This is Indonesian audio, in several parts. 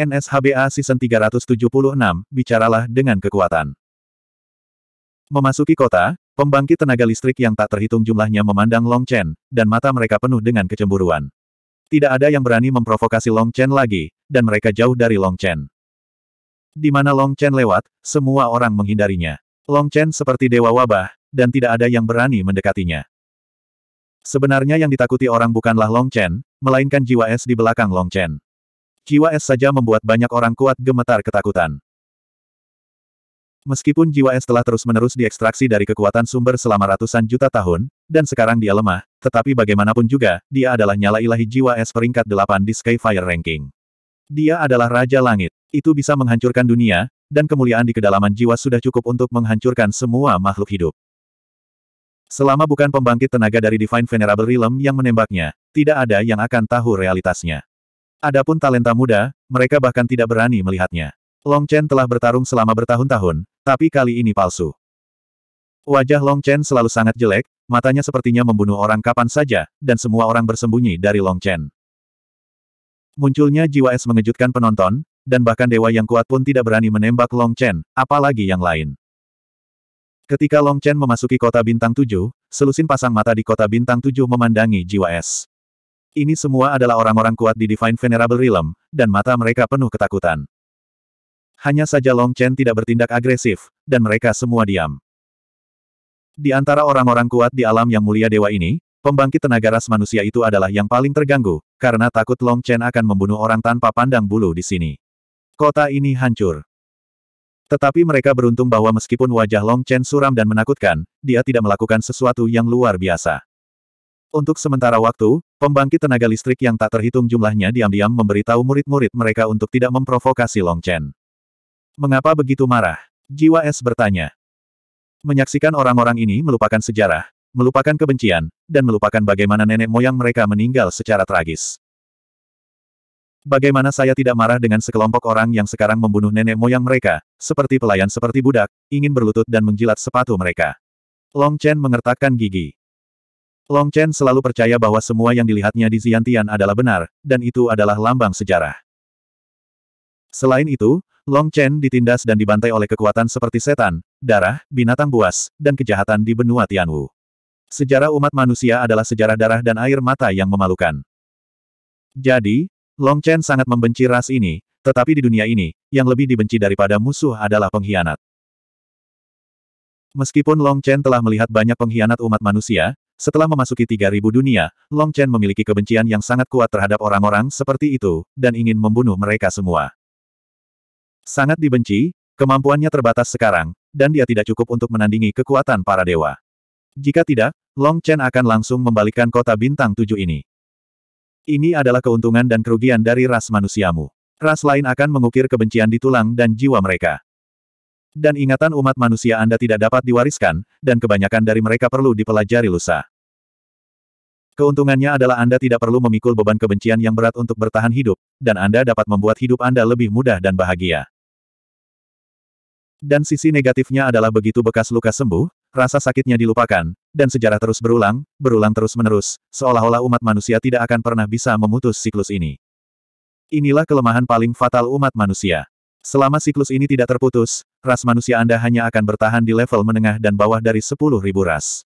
NSHBA Season 376, bicaralah dengan kekuatan. Memasuki kota, pembangkit tenaga listrik yang tak terhitung jumlahnya memandang Long Chen, dan mata mereka penuh dengan kecemburuan. Tidak ada yang berani memprovokasi Long Chen lagi, dan mereka jauh dari Long Chen. Di mana Long Chen lewat, semua orang menghindarinya. Long Chen seperti dewa wabah, dan tidak ada yang berani mendekatinya. Sebenarnya yang ditakuti orang bukanlah Long Chen, melainkan jiwa es di belakang Long Chen. Jiwa es saja membuat banyak orang kuat gemetar ketakutan. Meskipun jiwa es telah terus-menerus diekstraksi dari kekuatan sumber selama ratusan juta tahun, dan sekarang dia lemah, tetapi bagaimanapun juga, dia adalah nyala ilahi jiwa es peringkat delapan di Skyfire Ranking. Dia adalah Raja Langit. Itu bisa menghancurkan dunia, dan kemuliaan di kedalaman jiwa sudah cukup untuk menghancurkan semua makhluk hidup. Selama bukan pembangkit tenaga dari Divine Venerable Realm yang menembaknya, tidak ada yang akan tahu realitasnya. Adapun talenta muda, mereka bahkan tidak berani melihatnya. Long Chen telah bertarung selama bertahun-tahun, tapi kali ini palsu. Wajah Long Chen selalu sangat jelek, matanya sepertinya membunuh orang kapan saja, dan semua orang bersembunyi dari Long Chen. Munculnya jiwa es mengejutkan penonton, dan bahkan dewa yang kuat pun tidak berani menembak Long Chen, apalagi yang lain. Ketika Long Chen memasuki kota bintang tujuh, selusin pasang mata di kota bintang tujuh memandangi jiwa es. Ini semua adalah orang-orang kuat di Divine Venerable Realm, dan mata mereka penuh ketakutan. Hanya saja Long Chen tidak bertindak agresif, dan mereka semua diam. Di antara orang-orang kuat di alam yang mulia dewa ini, pembangkit tenaga ras manusia itu adalah yang paling terganggu, karena takut Long Chen akan membunuh orang tanpa pandang bulu di sini. Kota ini hancur. Tetapi mereka beruntung bahwa meskipun wajah Long Chen suram dan menakutkan, dia tidak melakukan sesuatu yang luar biasa. Untuk sementara waktu, Pembangkit tenaga listrik yang tak terhitung jumlahnya diam-diam memberitahu murid-murid mereka untuk tidak memprovokasi Long Chen. Mengapa begitu marah? Jiwa Es bertanya. Menyaksikan orang-orang ini melupakan sejarah, melupakan kebencian, dan melupakan bagaimana nenek moyang mereka meninggal secara tragis. Bagaimana saya tidak marah dengan sekelompok orang yang sekarang membunuh nenek moyang mereka, seperti pelayan seperti budak, ingin berlutut dan menjilat sepatu mereka. Long Chen mengertakkan gigi. Long Chen selalu percaya bahwa semua yang dilihatnya di Ziantian adalah benar, dan itu adalah lambang sejarah. Selain itu, Long Chen ditindas dan dibantai oleh kekuatan seperti setan, darah, binatang buas, dan kejahatan di benua Tianwu. Sejarah umat manusia adalah sejarah darah dan air mata yang memalukan. Jadi, Long Chen sangat membenci ras ini, tetapi di dunia ini, yang lebih dibenci daripada musuh adalah pengkhianat. Meskipun Long Chen telah melihat banyak pengkhianat umat manusia, setelah memasuki 3000 dunia, Long Chen memiliki kebencian yang sangat kuat terhadap orang-orang seperti itu, dan ingin membunuh mereka semua. Sangat dibenci, kemampuannya terbatas sekarang, dan dia tidak cukup untuk menandingi kekuatan para dewa. Jika tidak, Long Chen akan langsung membalikkan kota bintang tujuh ini. Ini adalah keuntungan dan kerugian dari ras manusiamu. Ras lain akan mengukir kebencian di tulang dan jiwa mereka. Dan ingatan umat manusia Anda tidak dapat diwariskan, dan kebanyakan dari mereka perlu dipelajari lusa. Keuntungannya adalah Anda tidak perlu memikul beban kebencian yang berat untuk bertahan hidup, dan Anda dapat membuat hidup Anda lebih mudah dan bahagia. Dan sisi negatifnya adalah begitu bekas luka sembuh, rasa sakitnya dilupakan, dan sejarah terus berulang, berulang terus-menerus, seolah-olah umat manusia tidak akan pernah bisa memutus siklus ini. Inilah kelemahan paling fatal umat manusia. Selama siklus ini tidak terputus, ras manusia Anda hanya akan bertahan di level menengah dan bawah dari 10.000 ras.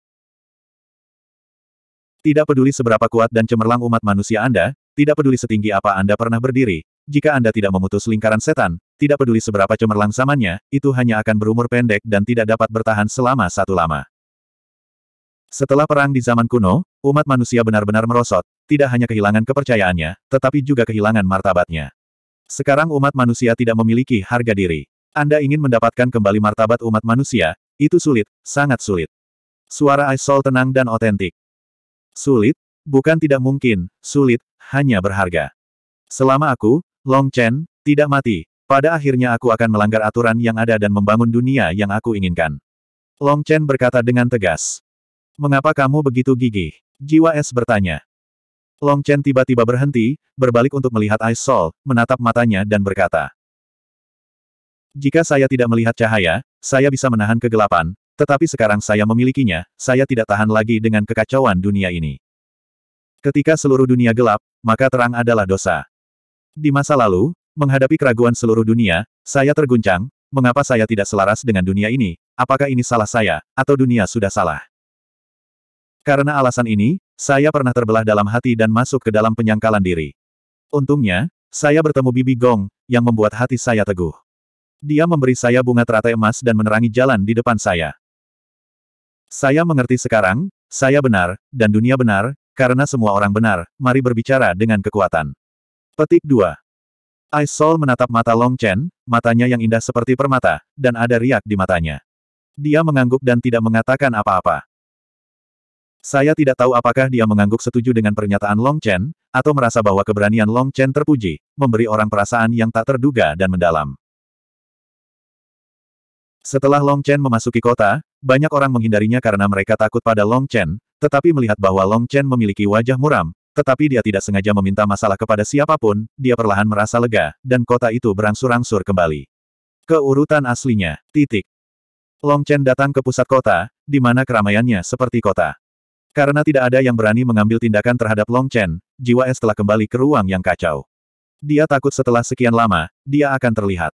Tidak peduli seberapa kuat dan cemerlang umat manusia Anda, tidak peduli setinggi apa Anda pernah berdiri, jika Anda tidak memutus lingkaran setan, tidak peduli seberapa cemerlang zamannya, itu hanya akan berumur pendek dan tidak dapat bertahan selama satu lama. Setelah perang di zaman kuno, umat manusia benar-benar merosot, tidak hanya kehilangan kepercayaannya, tetapi juga kehilangan martabatnya. Sekarang umat manusia tidak memiliki harga diri. Anda ingin mendapatkan kembali martabat umat manusia, itu sulit, sangat sulit. Suara Aisol tenang dan otentik. Sulit? Bukan tidak mungkin, sulit, hanya berharga. Selama aku, Long Chen, tidak mati, pada akhirnya aku akan melanggar aturan yang ada dan membangun dunia yang aku inginkan. Long Chen berkata dengan tegas. Mengapa kamu begitu gigih? Jiwa Es bertanya. Long Chen tiba-tiba berhenti, berbalik untuk melihat Ice Soul, menatap matanya dan berkata. Jika saya tidak melihat cahaya, saya bisa menahan kegelapan, tetapi sekarang saya memilikinya, saya tidak tahan lagi dengan kekacauan dunia ini. Ketika seluruh dunia gelap, maka terang adalah dosa. Di masa lalu, menghadapi keraguan seluruh dunia, saya terguncang, mengapa saya tidak selaras dengan dunia ini, apakah ini salah saya, atau dunia sudah salah. Karena alasan ini, saya pernah terbelah dalam hati dan masuk ke dalam penyangkalan diri. Untungnya, saya bertemu Bibi Gong, yang membuat hati saya teguh. Dia memberi saya bunga teratai emas dan menerangi jalan di depan saya. Saya mengerti sekarang, saya benar, dan dunia benar, karena semua orang benar, mari berbicara dengan kekuatan. Petik 2. Ice menatap mata Long Chen, matanya yang indah seperti permata, dan ada riak di matanya. Dia mengangguk dan tidak mengatakan apa-apa. Saya tidak tahu apakah dia mengangguk setuju dengan pernyataan Long Chen, atau merasa bahwa keberanian Long Chen terpuji, memberi orang perasaan yang tak terduga dan mendalam. Setelah Long Chen memasuki kota, banyak orang menghindarinya karena mereka takut pada Long Chen, tetapi melihat bahwa Long Chen memiliki wajah muram, tetapi dia tidak sengaja meminta masalah kepada siapapun, dia perlahan merasa lega, dan kota itu berangsur-angsur kembali. Keurutan aslinya, titik. Long Chen datang ke pusat kota, di mana keramaiannya seperti kota. Karena tidak ada yang berani mengambil tindakan terhadap Long Chen, jiwa es telah kembali ke ruang yang kacau. Dia takut setelah sekian lama, dia akan terlihat.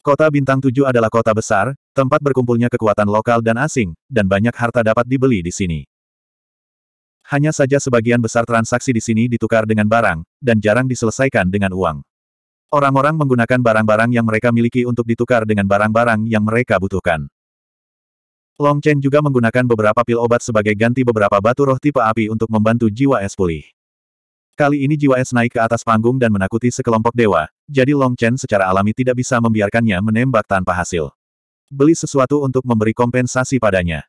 Kota Bintang tujuh adalah kota besar, tempat berkumpulnya kekuatan lokal dan asing, dan banyak harta dapat dibeli di sini. Hanya saja sebagian besar transaksi di sini ditukar dengan barang, dan jarang diselesaikan dengan uang. Orang-orang menggunakan barang-barang yang mereka miliki untuk ditukar dengan barang-barang yang mereka butuhkan. Long Chen juga menggunakan beberapa pil obat sebagai ganti beberapa batu roh tipe api untuk membantu jiwa es pulih. Kali ini jiwa Es naik ke atas panggung dan menakuti sekelompok dewa, jadi Long Chen secara alami tidak bisa membiarkannya menembak tanpa hasil. Beli sesuatu untuk memberi kompensasi padanya.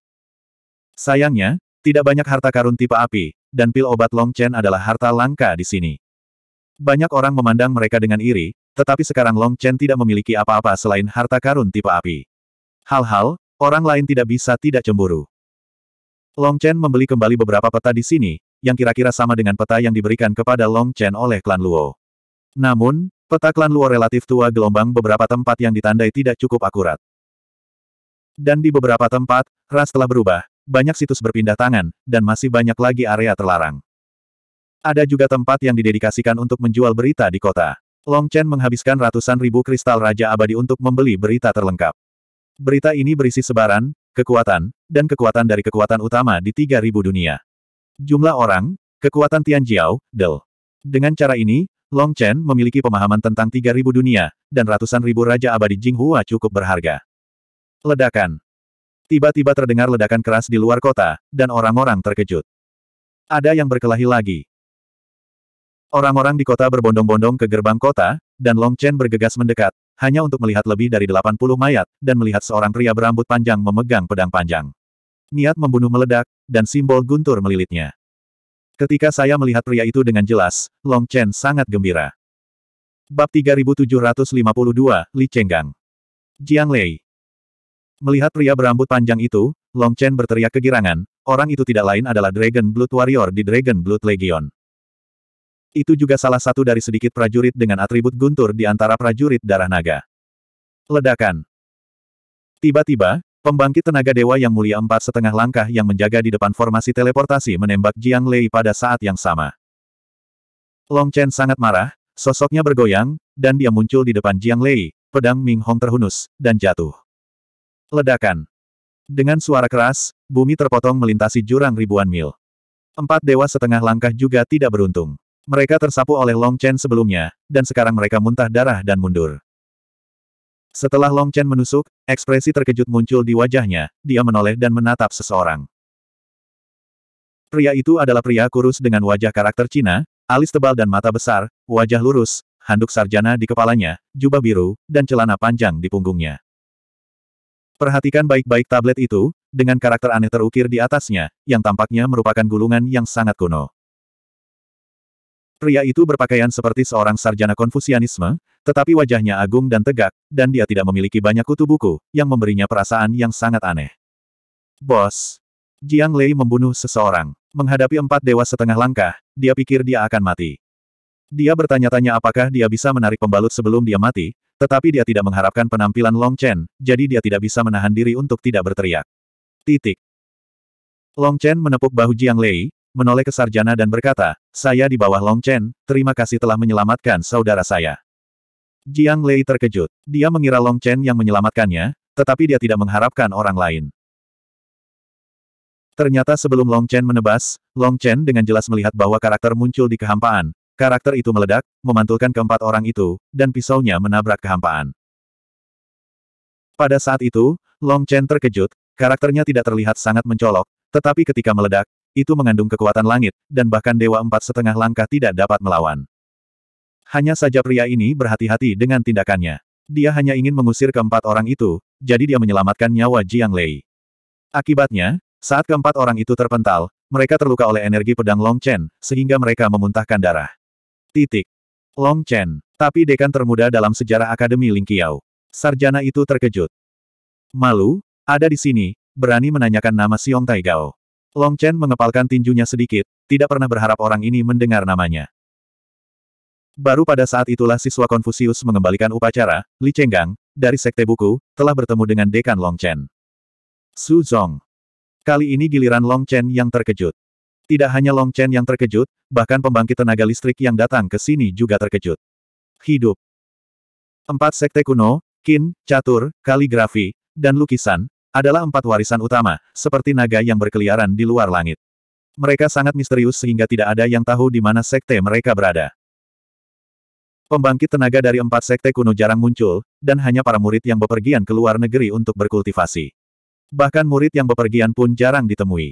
Sayangnya, tidak banyak harta karun tipe api, dan pil obat Long Chen adalah harta langka di sini. Banyak orang memandang mereka dengan iri, tetapi sekarang Long Chen tidak memiliki apa-apa selain harta karun tipe api. Hal-hal, orang lain tidak bisa tidak cemburu. Long Chen membeli kembali beberapa peta di sini, yang kira-kira sama dengan peta yang diberikan kepada Long Chen oleh klan Luo. Namun, peta klan Luo relatif tua gelombang beberapa tempat yang ditandai tidak cukup akurat. Dan di beberapa tempat, ras telah berubah, banyak situs berpindah tangan, dan masih banyak lagi area terlarang. Ada juga tempat yang didedikasikan untuk menjual berita di kota. Long Chen menghabiskan ratusan ribu kristal Raja Abadi untuk membeli berita terlengkap. Berita ini berisi sebaran, kekuatan, dan kekuatan dari kekuatan utama di 3000 dunia. Jumlah orang, kekuatan Tian Jiao, Del. Dengan cara ini, Long Chen memiliki pemahaman tentang 3.000 dunia, dan ratusan ribu Raja Abadi Jinghua cukup berharga. Ledakan. Tiba-tiba terdengar ledakan keras di luar kota, dan orang-orang terkejut. Ada yang berkelahi lagi. Orang-orang di kota berbondong-bondong ke gerbang kota, dan Long Chen bergegas mendekat, hanya untuk melihat lebih dari 80 mayat, dan melihat seorang pria berambut panjang memegang pedang panjang niat membunuh meledak, dan simbol guntur melilitnya. Ketika saya melihat pria itu dengan jelas, Long Chen sangat gembira. Bab 3752, Li Chenggang. Jiang Lei. Melihat pria berambut panjang itu, Long Chen berteriak kegirangan, orang itu tidak lain adalah Dragon Blood Warrior di Dragon Blood Legion. Itu juga salah satu dari sedikit prajurit dengan atribut guntur di antara prajurit darah naga. Ledakan. Tiba-tiba, Pembangkit tenaga dewa yang mulia empat setengah langkah yang menjaga di depan formasi teleportasi menembak Jiang Lei pada saat yang sama. Long Chen sangat marah, sosoknya bergoyang, dan dia muncul di depan Jiang Lei, pedang Ming Hong terhunus, dan jatuh. Ledakan. Dengan suara keras, bumi terpotong melintasi jurang ribuan mil. Empat dewa setengah langkah juga tidak beruntung. Mereka tersapu oleh Long Chen sebelumnya, dan sekarang mereka muntah darah dan mundur. Setelah Long Chen menusuk, ekspresi terkejut muncul di wajahnya, dia menoleh dan menatap seseorang. Pria itu adalah pria kurus dengan wajah karakter Cina, alis tebal dan mata besar, wajah lurus, handuk sarjana di kepalanya, jubah biru, dan celana panjang di punggungnya. Perhatikan baik-baik tablet itu, dengan karakter aneh terukir di atasnya, yang tampaknya merupakan gulungan yang sangat kuno. Pria itu berpakaian seperti seorang sarjana konfusianisme, tetapi wajahnya agung dan tegak, dan dia tidak memiliki banyak kutu buku, yang memberinya perasaan yang sangat aneh. Bos! Jiang Lei membunuh seseorang. Menghadapi empat dewa setengah langkah, dia pikir dia akan mati. Dia bertanya-tanya apakah dia bisa menarik pembalut sebelum dia mati, tetapi dia tidak mengharapkan penampilan Long Chen, jadi dia tidak bisa menahan diri untuk tidak berteriak. Titik. Long Chen menepuk bahu Jiang Lei, menoleh ke sarjana dan berkata, saya di bawah Long Chen, terima kasih telah menyelamatkan saudara saya. Jiang Lei terkejut. Dia mengira Long Chen yang menyelamatkannya, tetapi dia tidak mengharapkan orang lain. Ternyata sebelum Long Chen menebas, Long Chen dengan jelas melihat bahwa karakter muncul di kehampaan, karakter itu meledak, memantulkan keempat orang itu, dan pisaunya menabrak kehampaan. Pada saat itu, Long Chen terkejut, karakternya tidak terlihat sangat mencolok, tetapi ketika meledak, itu mengandung kekuatan langit, dan bahkan Dewa Empat Setengah Langkah tidak dapat melawan. Hanya saja pria ini berhati-hati dengan tindakannya. Dia hanya ingin mengusir keempat orang itu, jadi dia menyelamatkan nyawa Jiang Lei. Akibatnya, saat keempat orang itu terpental, mereka terluka oleh energi pedang Long Chen, sehingga mereka memuntahkan darah. Titik. Long Chen, tapi dekan termuda dalam sejarah Akademi Ling Lingqiao. Sarjana itu terkejut. Malu, ada di sini, berani menanyakan nama Xiong Tai Gao. Long Chen mengepalkan tinjunya sedikit, tidak pernah berharap orang ini mendengar namanya. Baru pada saat itulah siswa Konfusius mengembalikan upacara, Li Chenggang, dari Sekte Buku, telah bertemu dengan Dekan Long Chen. Su Zong. Kali ini giliran Long Chen yang terkejut. Tidak hanya Long Chen yang terkejut, bahkan pembangkit tenaga listrik yang datang ke sini juga terkejut. Hidup. Empat sekte kuno, kin, catur, kaligrafi, dan lukisan, adalah empat warisan utama, seperti naga yang berkeliaran di luar langit. Mereka sangat misterius sehingga tidak ada yang tahu di mana sekte mereka berada. Pembangkit tenaga dari empat sekte kuno jarang muncul, dan hanya para murid yang bepergian ke luar negeri untuk berkultivasi. Bahkan murid yang bepergian pun jarang ditemui.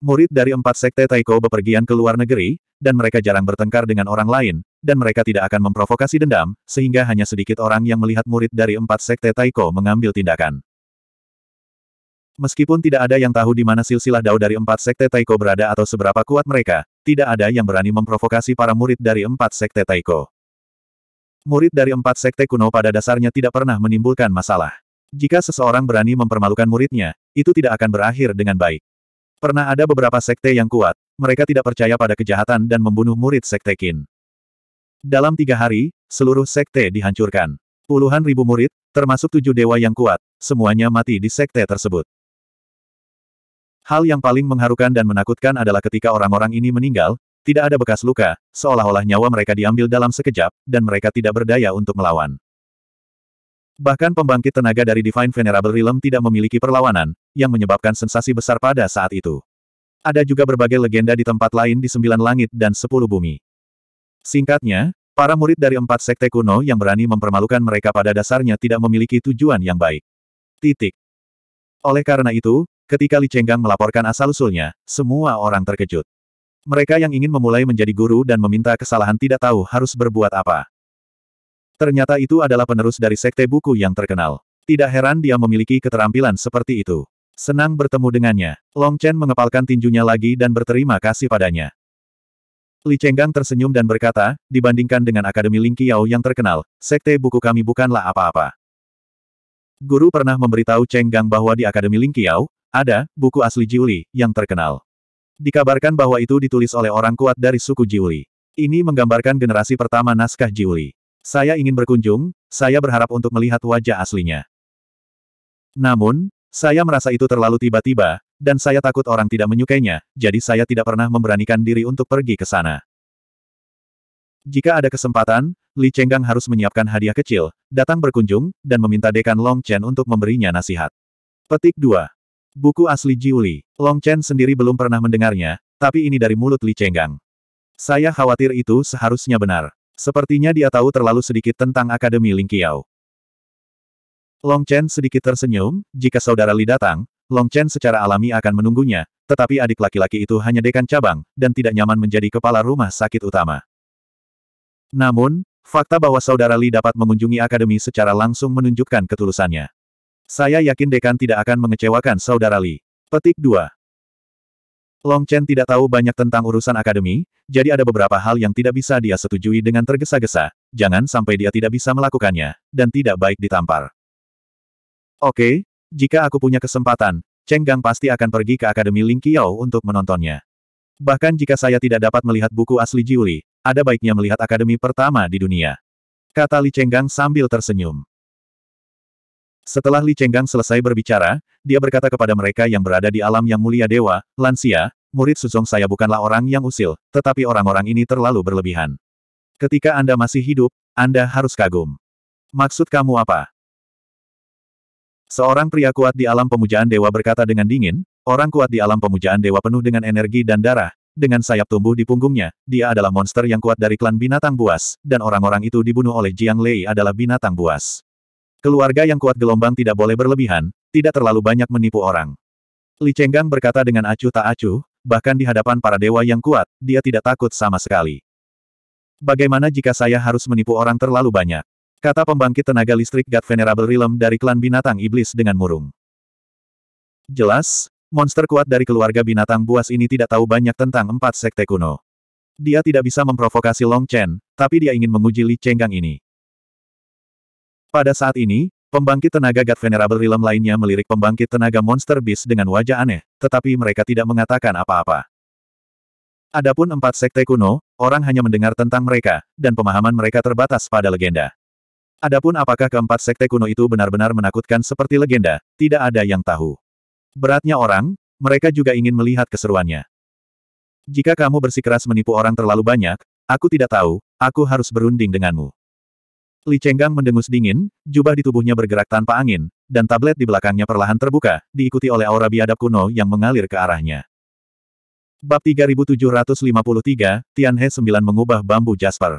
Murid dari empat sekte Taiko bepergian ke luar negeri, dan mereka jarang bertengkar dengan orang lain, dan mereka tidak akan memprovokasi dendam, sehingga hanya sedikit orang yang melihat murid dari empat sekte Taiko mengambil tindakan. Meskipun tidak ada yang tahu di mana silsilah dao dari empat sekte Taiko berada atau seberapa kuat mereka, tidak ada yang berani memprovokasi para murid dari empat sekte Taiko. Murid dari empat sekte kuno pada dasarnya tidak pernah menimbulkan masalah. Jika seseorang berani mempermalukan muridnya, itu tidak akan berakhir dengan baik. Pernah ada beberapa sekte yang kuat, mereka tidak percaya pada kejahatan dan membunuh murid sekte Kin. Dalam tiga hari, seluruh sekte dihancurkan. Puluhan ribu murid, termasuk tujuh dewa yang kuat, semuanya mati di sekte tersebut. Hal yang paling mengharukan dan menakutkan adalah ketika orang-orang ini meninggal, tidak ada bekas luka, seolah-olah nyawa mereka diambil dalam sekejap, dan mereka tidak berdaya untuk melawan. Bahkan pembangkit tenaga dari Divine Venerable Realm tidak memiliki perlawanan, yang menyebabkan sensasi besar pada saat itu. Ada juga berbagai legenda di tempat lain di sembilan langit dan sepuluh bumi. Singkatnya, para murid dari empat sekte kuno yang berani mempermalukan mereka pada dasarnya tidak memiliki tujuan yang baik. Titik. Oleh karena itu, ketika Li Chenggang melaporkan asal-usulnya, semua orang terkejut. Mereka yang ingin memulai menjadi guru dan meminta kesalahan tidak tahu harus berbuat apa. Ternyata itu adalah penerus dari sekte buku yang terkenal. Tidak heran dia memiliki keterampilan seperti itu. Senang bertemu dengannya. Long Chen mengepalkan tinjunya lagi dan berterima kasih padanya. Li Chenggang tersenyum dan berkata, dibandingkan dengan Akademi Ling Qiao yang terkenal, sekte buku kami bukanlah apa-apa. Guru pernah memberitahu Chenggang bahwa di Akademi Ling Qiao, ada buku asli Jiuli yang terkenal. Dikabarkan bahwa itu ditulis oleh orang kuat dari suku Jiuli. Ini menggambarkan generasi pertama naskah Jiuli. Saya ingin berkunjung, saya berharap untuk melihat wajah aslinya. Namun, saya merasa itu terlalu tiba-tiba, dan saya takut orang tidak menyukainya, jadi saya tidak pernah memberanikan diri untuk pergi ke sana. Jika ada kesempatan, Li Chenggang harus menyiapkan hadiah kecil, datang berkunjung, dan meminta dekan Long Chen untuk memberinya nasihat. Petik 2. Buku asli Jiuli. Long Chen sendiri belum pernah mendengarnya, tapi ini dari mulut Li Chenggang. Saya khawatir itu seharusnya benar. Sepertinya dia tahu terlalu sedikit tentang Akademi Lingqiao. Long Chen sedikit tersenyum, jika saudara Li datang, Long Chen secara alami akan menunggunya, tetapi adik laki-laki itu hanya dekan cabang, dan tidak nyaman menjadi kepala rumah sakit utama. Namun, fakta bahwa saudara Li dapat mengunjungi akademi secara langsung menunjukkan ketulusannya. Saya yakin dekan tidak akan mengecewakan saudara Li. Petik 2. Long Chen tidak tahu banyak tentang urusan akademi, jadi ada beberapa hal yang tidak bisa dia setujui dengan tergesa-gesa, jangan sampai dia tidak bisa melakukannya, dan tidak baik ditampar. Oke, jika aku punya kesempatan, Cheng Gang pasti akan pergi ke Akademi Ling Qiao untuk menontonnya. Bahkan jika saya tidak dapat melihat buku asli Jiuli, ada baiknya melihat akademi pertama di dunia. Kata Li Cheng Gang sambil tersenyum. Setelah Li Cheng Gang selesai berbicara, dia berkata kepada mereka yang berada di alam yang mulia dewa, Lansia, murid Suzong saya bukanlah orang yang usil, tetapi orang-orang ini terlalu berlebihan. Ketika Anda masih hidup, Anda harus kagum. Maksud kamu apa? Seorang pria kuat di alam pemujaan dewa berkata dengan dingin, orang kuat di alam pemujaan dewa penuh dengan energi dan darah, dengan sayap tumbuh di punggungnya, dia adalah monster yang kuat dari klan binatang buas, dan orang-orang itu dibunuh oleh Jiang Lei adalah binatang buas. Keluarga yang kuat gelombang tidak boleh berlebihan, tidak terlalu banyak menipu orang. Li Chenggang berkata dengan acuh tak acuh, bahkan di hadapan para dewa yang kuat, dia tidak takut sama sekali. Bagaimana jika saya harus menipu orang terlalu banyak? Kata pembangkit tenaga listrik God Venerable Realm dari klan binatang iblis dengan murung. Jelas, monster kuat dari keluarga binatang buas ini tidak tahu banyak tentang empat sekte kuno. Dia tidak bisa memprovokasi Long Chen, tapi dia ingin menguji Li Chenggang ini. Pada saat ini, pembangkit tenaga God Venerable Realm lainnya melirik pembangkit tenaga Monster Beast dengan wajah aneh, tetapi mereka tidak mengatakan apa-apa. Adapun empat sekte kuno, orang hanya mendengar tentang mereka, dan pemahaman mereka terbatas pada legenda. Adapun apakah keempat sekte kuno itu benar-benar menakutkan seperti legenda, tidak ada yang tahu. Beratnya orang, mereka juga ingin melihat keseruannya. Jika kamu bersikeras menipu orang terlalu banyak, aku tidak tahu, aku harus berunding denganmu. Li Chenggang mendengus dingin, jubah di tubuhnya bergerak tanpa angin, dan tablet di belakangnya perlahan terbuka, diikuti oleh aura biadab kuno yang mengalir ke arahnya. Bab 3753, Tianhe 9 mengubah bambu Jasper.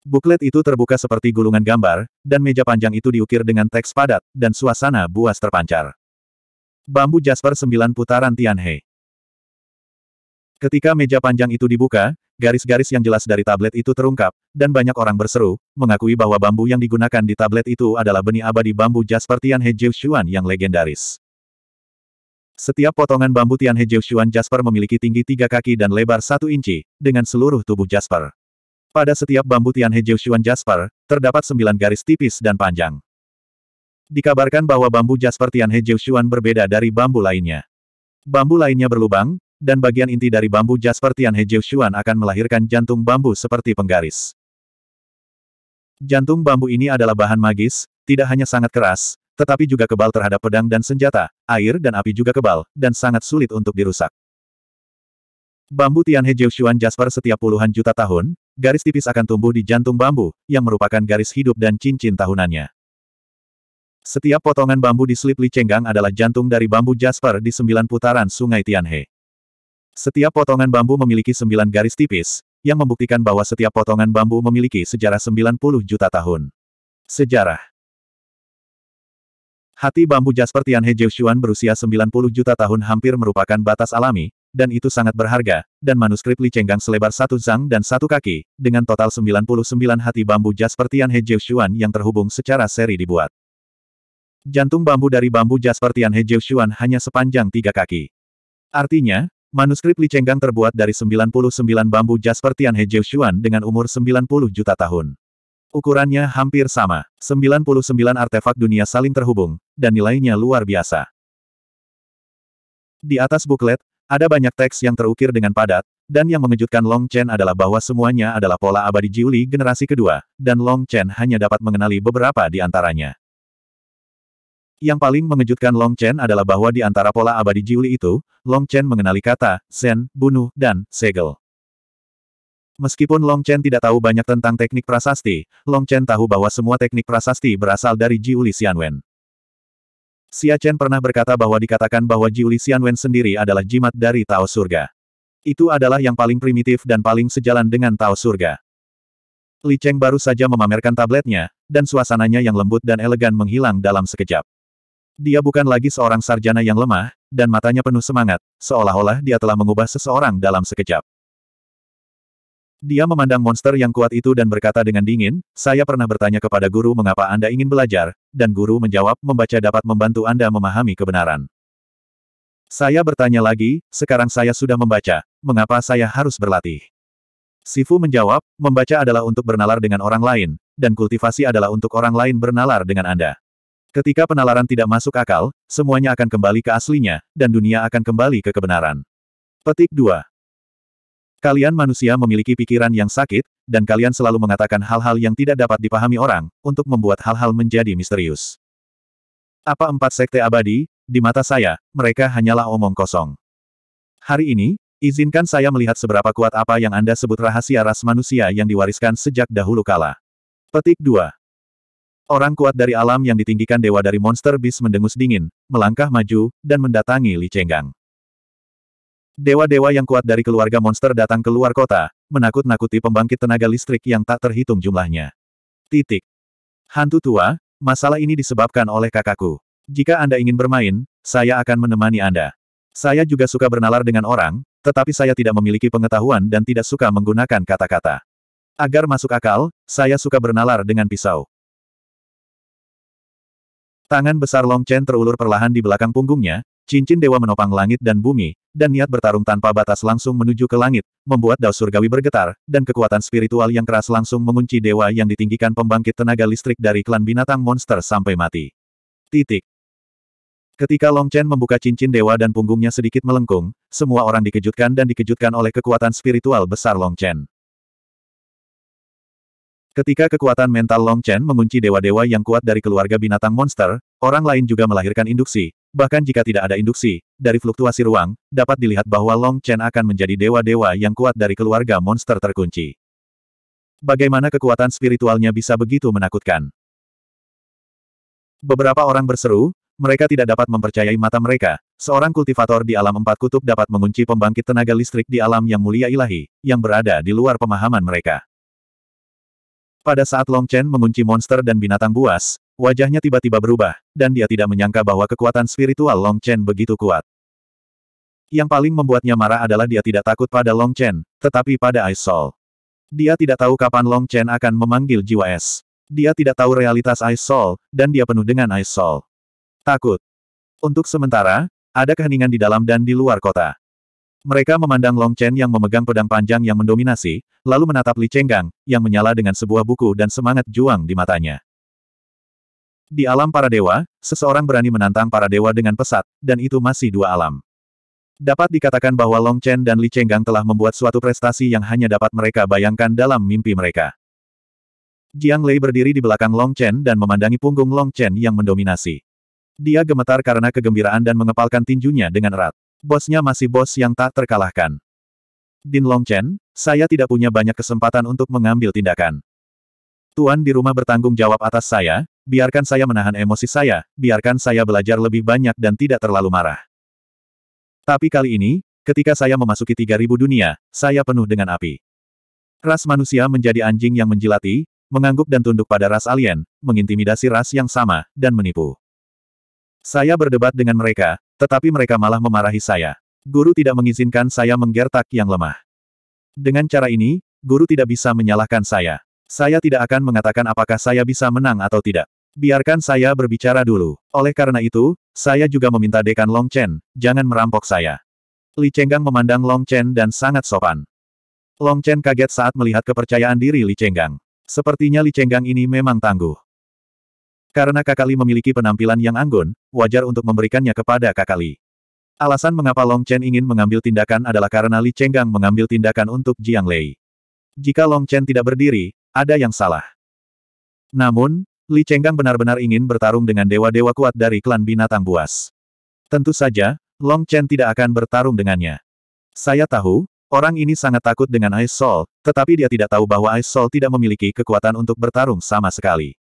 Buklet itu terbuka seperti gulungan gambar, dan meja panjang itu diukir dengan teks padat, dan suasana buas terpancar. Bambu Jasper 9 putaran Tianhe. Ketika meja panjang itu dibuka, garis-garis yang jelas dari tablet itu terungkap, dan banyak orang berseru, mengakui bahwa bambu yang digunakan di tablet itu adalah benih abadi bambu Jasper Tianhe Jiushuan yang legendaris. Setiap potongan bambu Tianhe Jiushuan Jasper memiliki tinggi tiga kaki dan lebar satu inci, dengan seluruh tubuh Jasper. Pada setiap bambu Tianhe Jiuxuan Jasper, terdapat sembilan garis tipis dan panjang. Dikabarkan bahwa bambu Jasper Tianhe Jiuxuan berbeda dari bambu lainnya. Bambu lainnya berlubang, dan bagian inti dari bambu Jasper Tianhe Jiuxuan akan melahirkan jantung bambu seperti penggaris. Jantung bambu ini adalah bahan magis, tidak hanya sangat keras, tetapi juga kebal terhadap pedang dan senjata, air dan api juga kebal, dan sangat sulit untuk dirusak. Bambu Tianhe Jiuxuan Jasper setiap puluhan juta tahun, garis tipis akan tumbuh di jantung bambu, yang merupakan garis hidup dan cincin tahunannya. Setiap potongan bambu di slip Li adalah jantung dari bambu Jasper di sembilan putaran sungai Tianhe. Setiap potongan bambu memiliki sembilan garis tipis, yang membuktikan bahwa setiap potongan bambu memiliki sejarah 90 juta tahun. Sejarah Hati bambu Jasper Tianhe Jiuxuan berusia 90 juta tahun hampir merupakan batas alami, dan itu sangat berharga, dan manuskrip Li Chenggang selebar satu zang dan satu kaki, dengan total 99 hati bambu jas pertian He Jiuxuan yang terhubung secara seri dibuat. Jantung bambu dari bambu jas pertian He Jiuxuan hanya sepanjang tiga kaki. Artinya, manuskrip Li Chenggang terbuat dari 99 bambu jas pertian He Jiuxuan dengan umur 90 juta tahun. Ukurannya hampir sama, 99 artefak dunia saling terhubung, dan nilainya luar biasa. Di atas buklet, ada banyak teks yang terukir dengan padat, dan yang mengejutkan Long Chen adalah bahwa semuanya adalah pola abadi Jiuli generasi kedua, dan Long Chen hanya dapat mengenali beberapa di antaranya. Yang paling mengejutkan Long Chen adalah bahwa di antara pola abadi Jiuli itu, Long Chen mengenali kata, sen, bunuh, dan segel. Meskipun Long Chen tidak tahu banyak tentang teknik prasasti, Long Chen tahu bahwa semua teknik prasasti berasal dari Jiuli Xianwen. Xia Chen pernah berkata bahwa dikatakan bahwa Jiuli Xianwen sendiri adalah jimat dari Tao Surga. Itu adalah yang paling primitif dan paling sejalan dengan Tao Surga. Li Cheng baru saja memamerkan tabletnya, dan suasananya yang lembut dan elegan menghilang dalam sekejap. Dia bukan lagi seorang sarjana yang lemah, dan matanya penuh semangat, seolah-olah dia telah mengubah seseorang dalam sekejap. Dia memandang monster yang kuat itu dan berkata dengan dingin, saya pernah bertanya kepada guru mengapa Anda ingin belajar, dan guru menjawab membaca dapat membantu Anda memahami kebenaran. Saya bertanya lagi, sekarang saya sudah membaca, mengapa saya harus berlatih? Sifu menjawab, membaca adalah untuk bernalar dengan orang lain, dan kultivasi adalah untuk orang lain bernalar dengan Anda. Ketika penalaran tidak masuk akal, semuanya akan kembali ke aslinya, dan dunia akan kembali ke kebenaran. Petik 2. Kalian manusia memiliki pikiran yang sakit, dan kalian selalu mengatakan hal-hal yang tidak dapat dipahami orang, untuk membuat hal-hal menjadi misterius. Apa empat sekte abadi? Di mata saya, mereka hanyalah omong kosong. Hari ini, izinkan saya melihat seberapa kuat apa yang Anda sebut rahasia ras manusia yang diwariskan sejak dahulu kala. Petik 2. Orang kuat dari alam yang ditinggikan dewa dari monster bis mendengus dingin, melangkah maju, dan mendatangi Li Chenggang. Dewa-dewa yang kuat dari keluarga monster datang ke luar kota, menakut-nakuti pembangkit tenaga listrik yang tak terhitung jumlahnya. Titik. Hantu tua, masalah ini disebabkan oleh kakakku. Jika Anda ingin bermain, saya akan menemani Anda. Saya juga suka bernalar dengan orang, tetapi saya tidak memiliki pengetahuan dan tidak suka menggunakan kata-kata. Agar masuk akal, saya suka bernalar dengan pisau. Tangan besar Long Chen terulur perlahan di belakang punggungnya, Cincin dewa menopang langit dan bumi, dan niat bertarung tanpa batas langsung menuju ke langit, membuat dao surgawi bergetar, dan kekuatan spiritual yang keras langsung mengunci dewa yang ditinggikan pembangkit tenaga listrik dari klan binatang monster sampai mati. Titik. Ketika Long Chen membuka cincin dewa dan punggungnya sedikit melengkung, semua orang dikejutkan dan dikejutkan oleh kekuatan spiritual besar Long Chen. Ketika kekuatan mental Long Chen mengunci dewa-dewa yang kuat dari keluarga binatang monster, orang lain juga melahirkan induksi, Bahkan jika tidak ada induksi, dari fluktuasi ruang, dapat dilihat bahwa Long Chen akan menjadi dewa-dewa yang kuat dari keluarga monster terkunci. Bagaimana kekuatan spiritualnya bisa begitu menakutkan? Beberapa orang berseru, mereka tidak dapat mempercayai mata mereka. Seorang kultivator di alam empat kutub dapat mengunci pembangkit tenaga listrik di alam yang mulia ilahi, yang berada di luar pemahaman mereka. Pada saat Long Chen mengunci monster dan binatang buas, Wajahnya tiba-tiba berubah, dan dia tidak menyangka bahwa kekuatan spiritual Long Chen begitu kuat. Yang paling membuatnya marah adalah dia tidak takut pada Long Chen, tetapi pada Ice Soul. Dia tidak tahu kapan Long Chen akan memanggil jiwa es. Dia tidak tahu realitas Ice Soul, dan dia penuh dengan Ice Soul. Takut. Untuk sementara, ada keheningan di dalam dan di luar kota. Mereka memandang Long Chen yang memegang pedang panjang yang mendominasi, lalu menatap Li Chenggang, yang menyala dengan sebuah buku dan semangat juang di matanya. Di alam para dewa, seseorang berani menantang para dewa dengan pesat, dan itu masih dua alam. Dapat dikatakan bahwa Long Chen dan Li Chenggang telah membuat suatu prestasi yang hanya dapat mereka bayangkan dalam mimpi mereka. Jiang Lei berdiri di belakang Long Chen dan memandangi punggung Long Chen yang mendominasi. Dia gemetar karena kegembiraan dan mengepalkan tinjunya dengan erat. Bosnya masih bos yang tak terkalahkan. Din Long Chen, saya tidak punya banyak kesempatan untuk mengambil tindakan. Tuan di rumah bertanggung jawab atas saya, biarkan saya menahan emosi saya, biarkan saya belajar lebih banyak dan tidak terlalu marah. Tapi kali ini, ketika saya memasuki 3000 dunia, saya penuh dengan api. Ras manusia menjadi anjing yang menjilati, mengangguk dan tunduk pada ras alien, mengintimidasi ras yang sama, dan menipu. Saya berdebat dengan mereka, tetapi mereka malah memarahi saya. Guru tidak mengizinkan saya menggertak yang lemah. Dengan cara ini, guru tidak bisa menyalahkan saya. Saya tidak akan mengatakan apakah saya bisa menang atau tidak. Biarkan saya berbicara dulu. Oleh karena itu, saya juga meminta Dekan Long Chen, jangan merampok saya. Li Chenggang memandang Long Chen dan sangat sopan. Long Chen kaget saat melihat kepercayaan diri Li Chenggang. Sepertinya Li Chenggang ini memang tangguh. Karena kakak Li memiliki penampilan yang anggun, wajar untuk memberikannya kepada kakak Li. Alasan mengapa Long Chen ingin mengambil tindakan adalah karena Li Chenggang mengambil tindakan untuk Jiang Lei. Jika Long Chen tidak berdiri, ada yang salah. Namun, Li Chenggang benar-benar ingin bertarung dengan dewa-dewa kuat dari klan binatang buas. Tentu saja, Long Chen tidak akan bertarung dengannya. Saya tahu, orang ini sangat takut dengan Ice Soul, tetapi dia tidak tahu bahwa Ice Soul tidak memiliki kekuatan untuk bertarung sama sekali.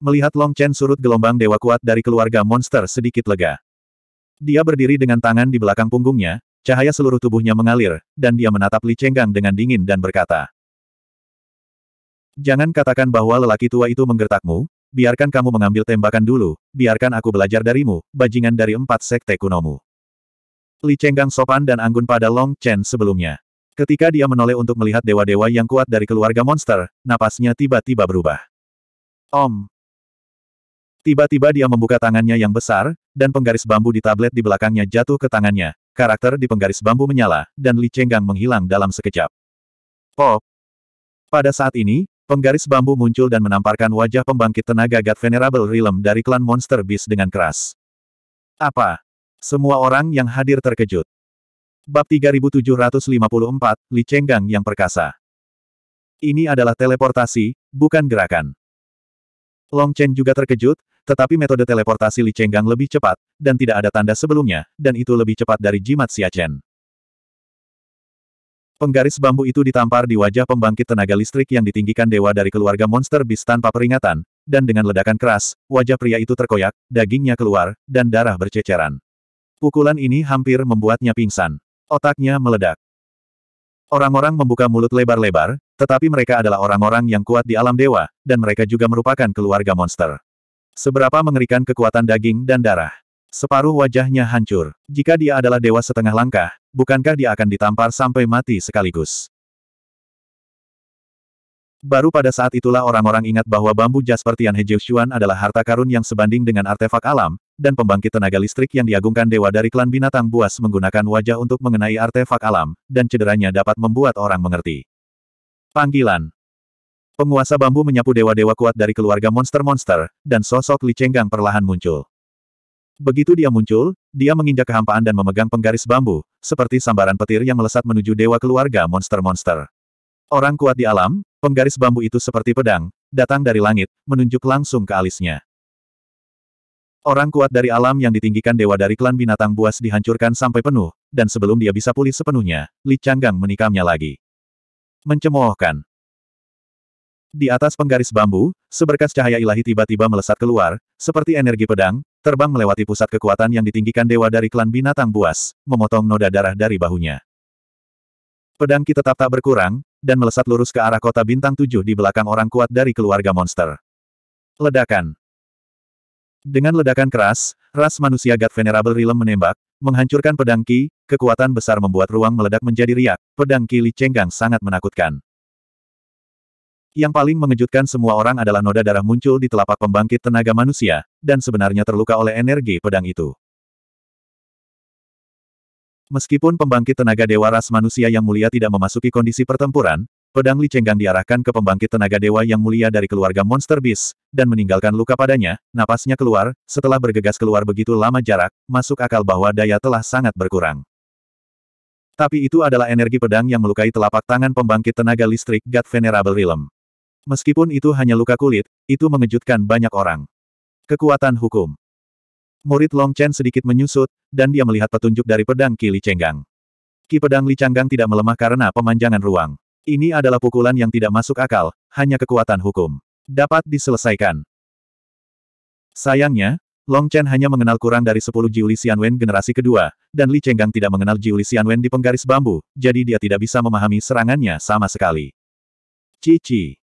Melihat Long Chen surut gelombang dewa kuat dari keluarga monster sedikit lega. Dia berdiri dengan tangan di belakang punggungnya, cahaya seluruh tubuhnya mengalir, dan dia menatap Li Chenggang dengan dingin dan berkata, Jangan katakan bahwa lelaki tua itu menggertakmu, biarkan kamu mengambil tembakan dulu, biarkan aku belajar darimu, bajingan dari empat sekte kunomu. Li Chenggang sopan dan anggun pada Long Chen sebelumnya. Ketika dia menoleh untuk melihat dewa-dewa yang kuat dari keluarga monster, napasnya tiba-tiba berubah. Om. Tiba-tiba dia membuka tangannya yang besar, dan penggaris bambu di tablet di belakangnya jatuh ke tangannya. Karakter di penggaris bambu menyala, dan Li Chenggang menghilang dalam sekejap. Pop. Pada saat ini, Penggaris bambu muncul dan menamparkan wajah pembangkit tenaga God Venerable Realm dari klan Monster Beast dengan keras. Apa? Semua orang yang hadir terkejut. Bab 3754, Li Chenggang yang perkasa. Ini adalah teleportasi, bukan gerakan. Long Chen juga terkejut, tetapi metode teleportasi Li Chenggang lebih cepat, dan tidak ada tanda sebelumnya, dan itu lebih cepat dari jimat Xia Chen. Penggaris bambu itu ditampar di wajah pembangkit tenaga listrik yang ditinggikan dewa dari keluarga monster bis tanpa peringatan, dan dengan ledakan keras, wajah pria itu terkoyak, dagingnya keluar, dan darah berceceran. Pukulan ini hampir membuatnya pingsan. Otaknya meledak. Orang-orang membuka mulut lebar-lebar, tetapi mereka adalah orang-orang yang kuat di alam dewa, dan mereka juga merupakan keluarga monster. Seberapa mengerikan kekuatan daging dan darah. Separuh wajahnya hancur. Jika dia adalah dewa setengah langkah, bukankah dia akan ditampar sampai mati sekaligus? Baru pada saat itulah orang-orang ingat bahwa bambu jasper Tianhe Jiuxuan adalah harta karun yang sebanding dengan artefak alam, dan pembangkit tenaga listrik yang diagungkan dewa dari klan binatang buas menggunakan wajah untuk mengenai artefak alam, dan cederanya dapat membuat orang mengerti. Panggilan Penguasa bambu menyapu dewa-dewa kuat dari keluarga monster-monster, dan sosok licenggang perlahan muncul. Begitu dia muncul, dia menginjak kehampaan dan memegang penggaris bambu, seperti sambaran petir yang melesat menuju dewa keluarga monster-monster. Orang kuat di alam, penggaris bambu itu seperti pedang, datang dari langit, menunjuk langsung ke alisnya. Orang kuat dari alam yang ditinggikan dewa dari klan binatang buas dihancurkan sampai penuh, dan sebelum dia bisa pulih sepenuhnya, Li Changgang menikamnya lagi. Mencemoohkan. Di atas penggaris bambu, seberkas cahaya ilahi tiba-tiba melesat keluar, seperti energi pedang, Terbang melewati pusat kekuatan yang ditinggikan dewa dari klan binatang buas, memotong noda darah dari bahunya. Pedangki tetap tak berkurang, dan melesat lurus ke arah kota bintang tujuh di belakang orang kuat dari keluarga monster. Ledakan Dengan ledakan keras, ras manusia God Venerable Realm menembak, menghancurkan pedangki. kekuatan besar membuat ruang meledak menjadi riak, Pedangki Ki Li Cenggang sangat menakutkan. Yang paling mengejutkan semua orang adalah noda darah muncul di telapak pembangkit tenaga manusia, dan sebenarnya terluka oleh energi pedang itu. Meskipun pembangkit tenaga dewa ras manusia yang mulia tidak memasuki kondisi pertempuran, pedang Li Chenggang diarahkan ke pembangkit tenaga dewa yang mulia dari keluarga Monster Beast, dan meninggalkan luka padanya, napasnya keluar, setelah bergegas keluar begitu lama jarak, masuk akal bahwa daya telah sangat berkurang. Tapi itu adalah energi pedang yang melukai telapak tangan pembangkit tenaga listrik God Venerable Realm. Meskipun itu hanya luka kulit, itu mengejutkan banyak orang. Kekuatan hukum. Murid Long Chen sedikit menyusut, dan dia melihat petunjuk dari pedang Ki Li Cenggang. Ki pedang Li Canggang tidak melemah karena pemanjangan ruang. Ini adalah pukulan yang tidak masuk akal, hanya kekuatan hukum. Dapat diselesaikan. Sayangnya, Long Chen hanya mengenal kurang dari 10 Jiuli Xianwen generasi kedua, dan Li Cenggang tidak mengenal Jiuli Xianwen di penggaris bambu, jadi dia tidak bisa memahami serangannya sama sekali. Cici.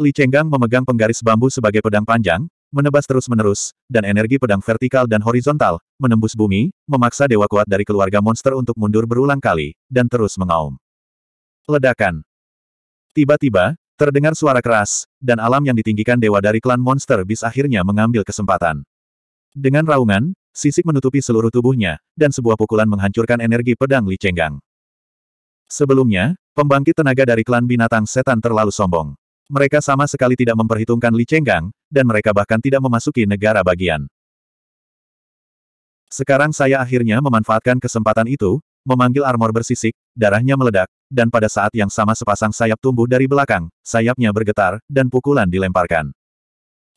Li Chenggang memegang penggaris bambu sebagai pedang panjang, menebas terus-menerus, dan energi pedang vertikal dan horizontal, menembus bumi, memaksa dewa kuat dari keluarga monster untuk mundur berulang kali, dan terus mengaum. Ledakan. Tiba-tiba, terdengar suara keras, dan alam yang ditinggikan dewa dari klan monster bis akhirnya mengambil kesempatan. Dengan raungan, sisik menutupi seluruh tubuhnya, dan sebuah pukulan menghancurkan energi pedang Li Chenggang. Sebelumnya, pembangkit tenaga dari klan binatang setan terlalu sombong. Mereka sama sekali tidak memperhitungkan Li Chenggang, dan mereka bahkan tidak memasuki negara bagian. Sekarang saya akhirnya memanfaatkan kesempatan itu, memanggil armor bersisik, darahnya meledak, dan pada saat yang sama sepasang sayap tumbuh dari belakang, sayapnya bergetar, dan pukulan dilemparkan.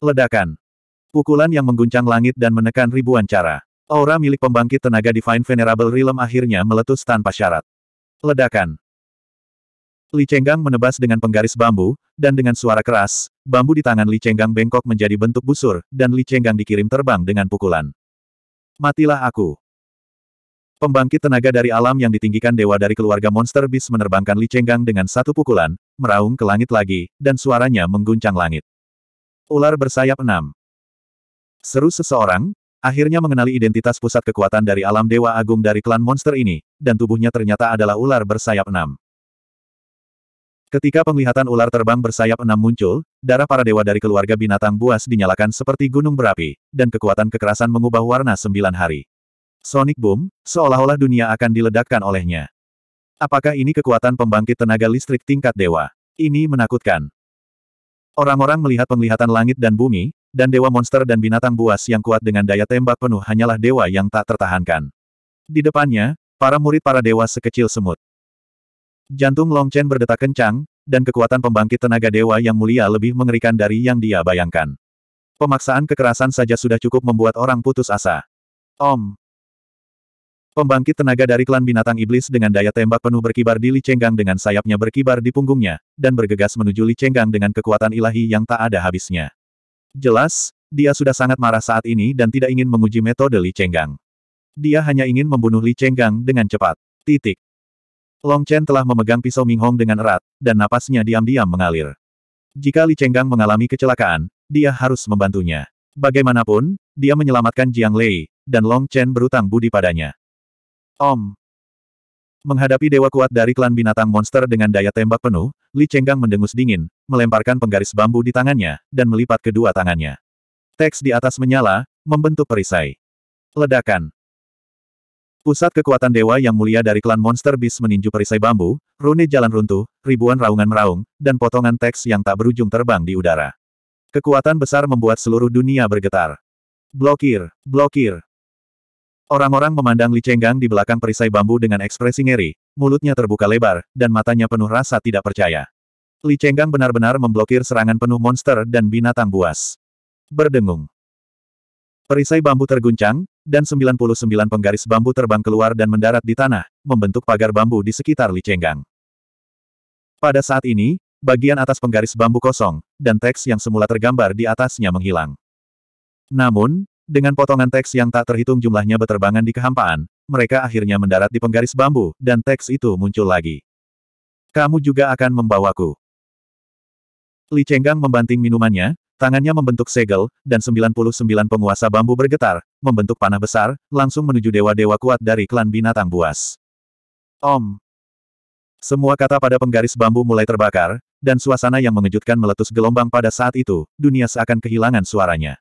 Ledakan. Pukulan yang mengguncang langit dan menekan ribuan cara. Aura milik pembangkit tenaga Divine Venerable Realm akhirnya meletus tanpa syarat. Ledakan. Li Chenggang menebas dengan penggaris bambu, dan dengan suara keras, bambu di tangan Li Chenggang bengkok menjadi bentuk busur, dan Li Chenggang dikirim terbang dengan pukulan. Matilah aku. Pembangkit tenaga dari alam yang ditinggikan dewa dari keluarga monster bis menerbangkan Li Chenggang dengan satu pukulan, meraung ke langit lagi, dan suaranya mengguncang langit. Ular bersayap enam. Seru seseorang, akhirnya mengenali identitas pusat kekuatan dari alam dewa agung dari klan monster ini, dan tubuhnya ternyata adalah ular bersayap enam. Ketika penglihatan ular terbang bersayap enam muncul, darah para dewa dari keluarga binatang buas dinyalakan seperti gunung berapi, dan kekuatan kekerasan mengubah warna sembilan hari. Sonic Boom, seolah-olah dunia akan diledakkan olehnya. Apakah ini kekuatan pembangkit tenaga listrik tingkat dewa? Ini menakutkan. Orang-orang melihat penglihatan langit dan bumi, dan dewa monster dan binatang buas yang kuat dengan daya tembak penuh hanyalah dewa yang tak tertahankan. Di depannya, para murid para dewa sekecil semut. Jantung Long Chen berdetak kencang, dan kekuatan pembangkit tenaga dewa yang mulia lebih mengerikan dari yang dia bayangkan. Pemaksaan kekerasan saja sudah cukup membuat orang putus asa. Om. Pembangkit tenaga dari klan binatang iblis dengan daya tembak penuh berkibar di Li Chenggang dengan sayapnya berkibar di punggungnya, dan bergegas menuju Li Chenggang dengan kekuatan ilahi yang tak ada habisnya. Jelas, dia sudah sangat marah saat ini dan tidak ingin menguji metode Li Chenggang. Dia hanya ingin membunuh Li Chenggang dengan cepat. Titik. Long Chen telah memegang pisau Ming Hong dengan erat, dan napasnya diam-diam mengalir. Jika Li Chenggang mengalami kecelakaan, dia harus membantunya. Bagaimanapun, dia menyelamatkan Jiang Lei, dan Long Chen berutang budi padanya. Om. Menghadapi dewa kuat dari klan binatang monster dengan daya tembak penuh, Li Chenggang mendengus dingin, melemparkan penggaris bambu di tangannya, dan melipat kedua tangannya. Teks di atas menyala, membentuk perisai. Ledakan. Pusat kekuatan dewa yang mulia dari klan Monster Beast meninju perisai bambu, rune jalan runtuh, ribuan raungan meraung, dan potongan teks yang tak berujung terbang di udara. Kekuatan besar membuat seluruh dunia bergetar. Blokir, blokir. Orang-orang memandang Li Chenggang di belakang perisai bambu dengan ekspresi ngeri, mulutnya terbuka lebar, dan matanya penuh rasa tidak percaya. Li Chenggang benar-benar memblokir serangan penuh monster dan binatang buas. Berdengung. Perisai bambu terguncang, dan 99 penggaris bambu terbang keluar dan mendarat di tanah, membentuk pagar bambu di sekitar Li Chenggang. Pada saat ini, bagian atas penggaris bambu kosong, dan teks yang semula tergambar di atasnya menghilang. Namun, dengan potongan teks yang tak terhitung jumlahnya beterbangan di kehampaan, mereka akhirnya mendarat di penggaris bambu, dan teks itu muncul lagi. Kamu juga akan membawaku. Li Chenggang membanting minumannya, Tangannya membentuk segel, dan 99 penguasa bambu bergetar, membentuk panah besar, langsung menuju dewa-dewa kuat dari klan binatang buas. Om. Semua kata pada penggaris bambu mulai terbakar, dan suasana yang mengejutkan meletus gelombang pada saat itu, dunia seakan kehilangan suaranya.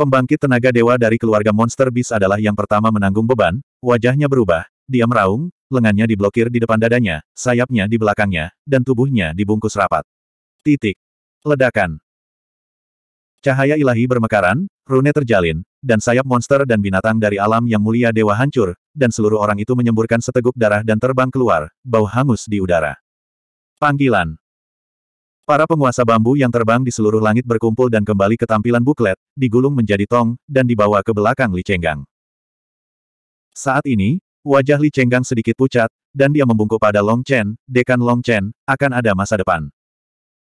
Pembangkit tenaga dewa dari keluarga Monster Beast adalah yang pertama menanggung beban, wajahnya berubah, dia meraung, lengannya diblokir di depan dadanya, sayapnya di belakangnya, dan tubuhnya dibungkus rapat. Titik. Ledakan. Cahaya ilahi bermekaran, rune terjalin, dan sayap monster dan binatang dari alam yang mulia dewa hancur, dan seluruh orang itu menyemburkan seteguk darah dan terbang keluar, bau hangus di udara. Panggilan. Para penguasa bambu yang terbang di seluruh langit berkumpul dan kembali ke tampilan buklet, digulung menjadi tong, dan dibawa ke belakang Li Chenggang. Saat ini, wajah Li Chenggang sedikit pucat, dan dia membungkuk pada Long Chen, dekan Long Chen, akan ada masa depan.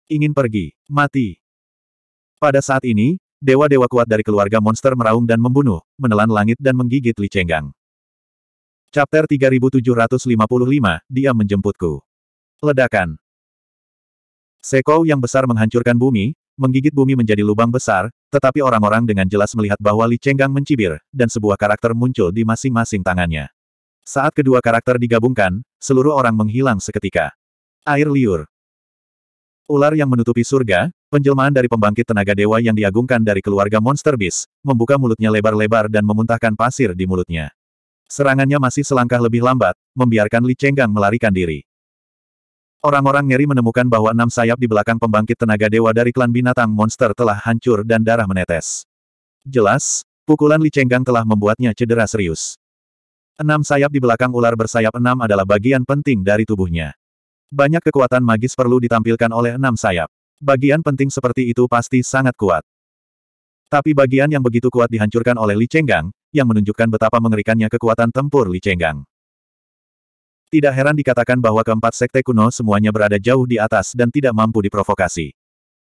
Ingin pergi. Mati. Pada saat ini, dewa-dewa kuat dari keluarga monster meraung dan membunuh, menelan langit dan menggigit Li Chenggang. Chapter 3755, dia menjemputku. Ledakan. Sekou yang besar menghancurkan bumi, menggigit bumi menjadi lubang besar, tetapi orang-orang dengan jelas melihat bahwa Li Chenggang mencibir, dan sebuah karakter muncul di masing-masing tangannya. Saat kedua karakter digabungkan, seluruh orang menghilang seketika. Air liur. Ular yang menutupi surga, penjelmaan dari pembangkit tenaga dewa yang diagungkan dari keluarga monster bis, membuka mulutnya lebar-lebar dan memuntahkan pasir di mulutnya. Serangannya masih selangkah lebih lambat, membiarkan Li Chenggang melarikan diri. Orang-orang ngeri menemukan bahwa enam sayap di belakang pembangkit tenaga dewa dari klan binatang monster telah hancur dan darah menetes. Jelas, pukulan Li Chenggang telah membuatnya cedera serius. Enam sayap di belakang ular bersayap enam adalah bagian penting dari tubuhnya. Banyak kekuatan magis perlu ditampilkan oleh enam sayap. Bagian penting seperti itu pasti sangat kuat. Tapi bagian yang begitu kuat dihancurkan oleh Li Chenggang, yang menunjukkan betapa mengerikannya kekuatan tempur Li Chenggang. Tidak heran dikatakan bahwa keempat sekte kuno semuanya berada jauh di atas dan tidak mampu diprovokasi.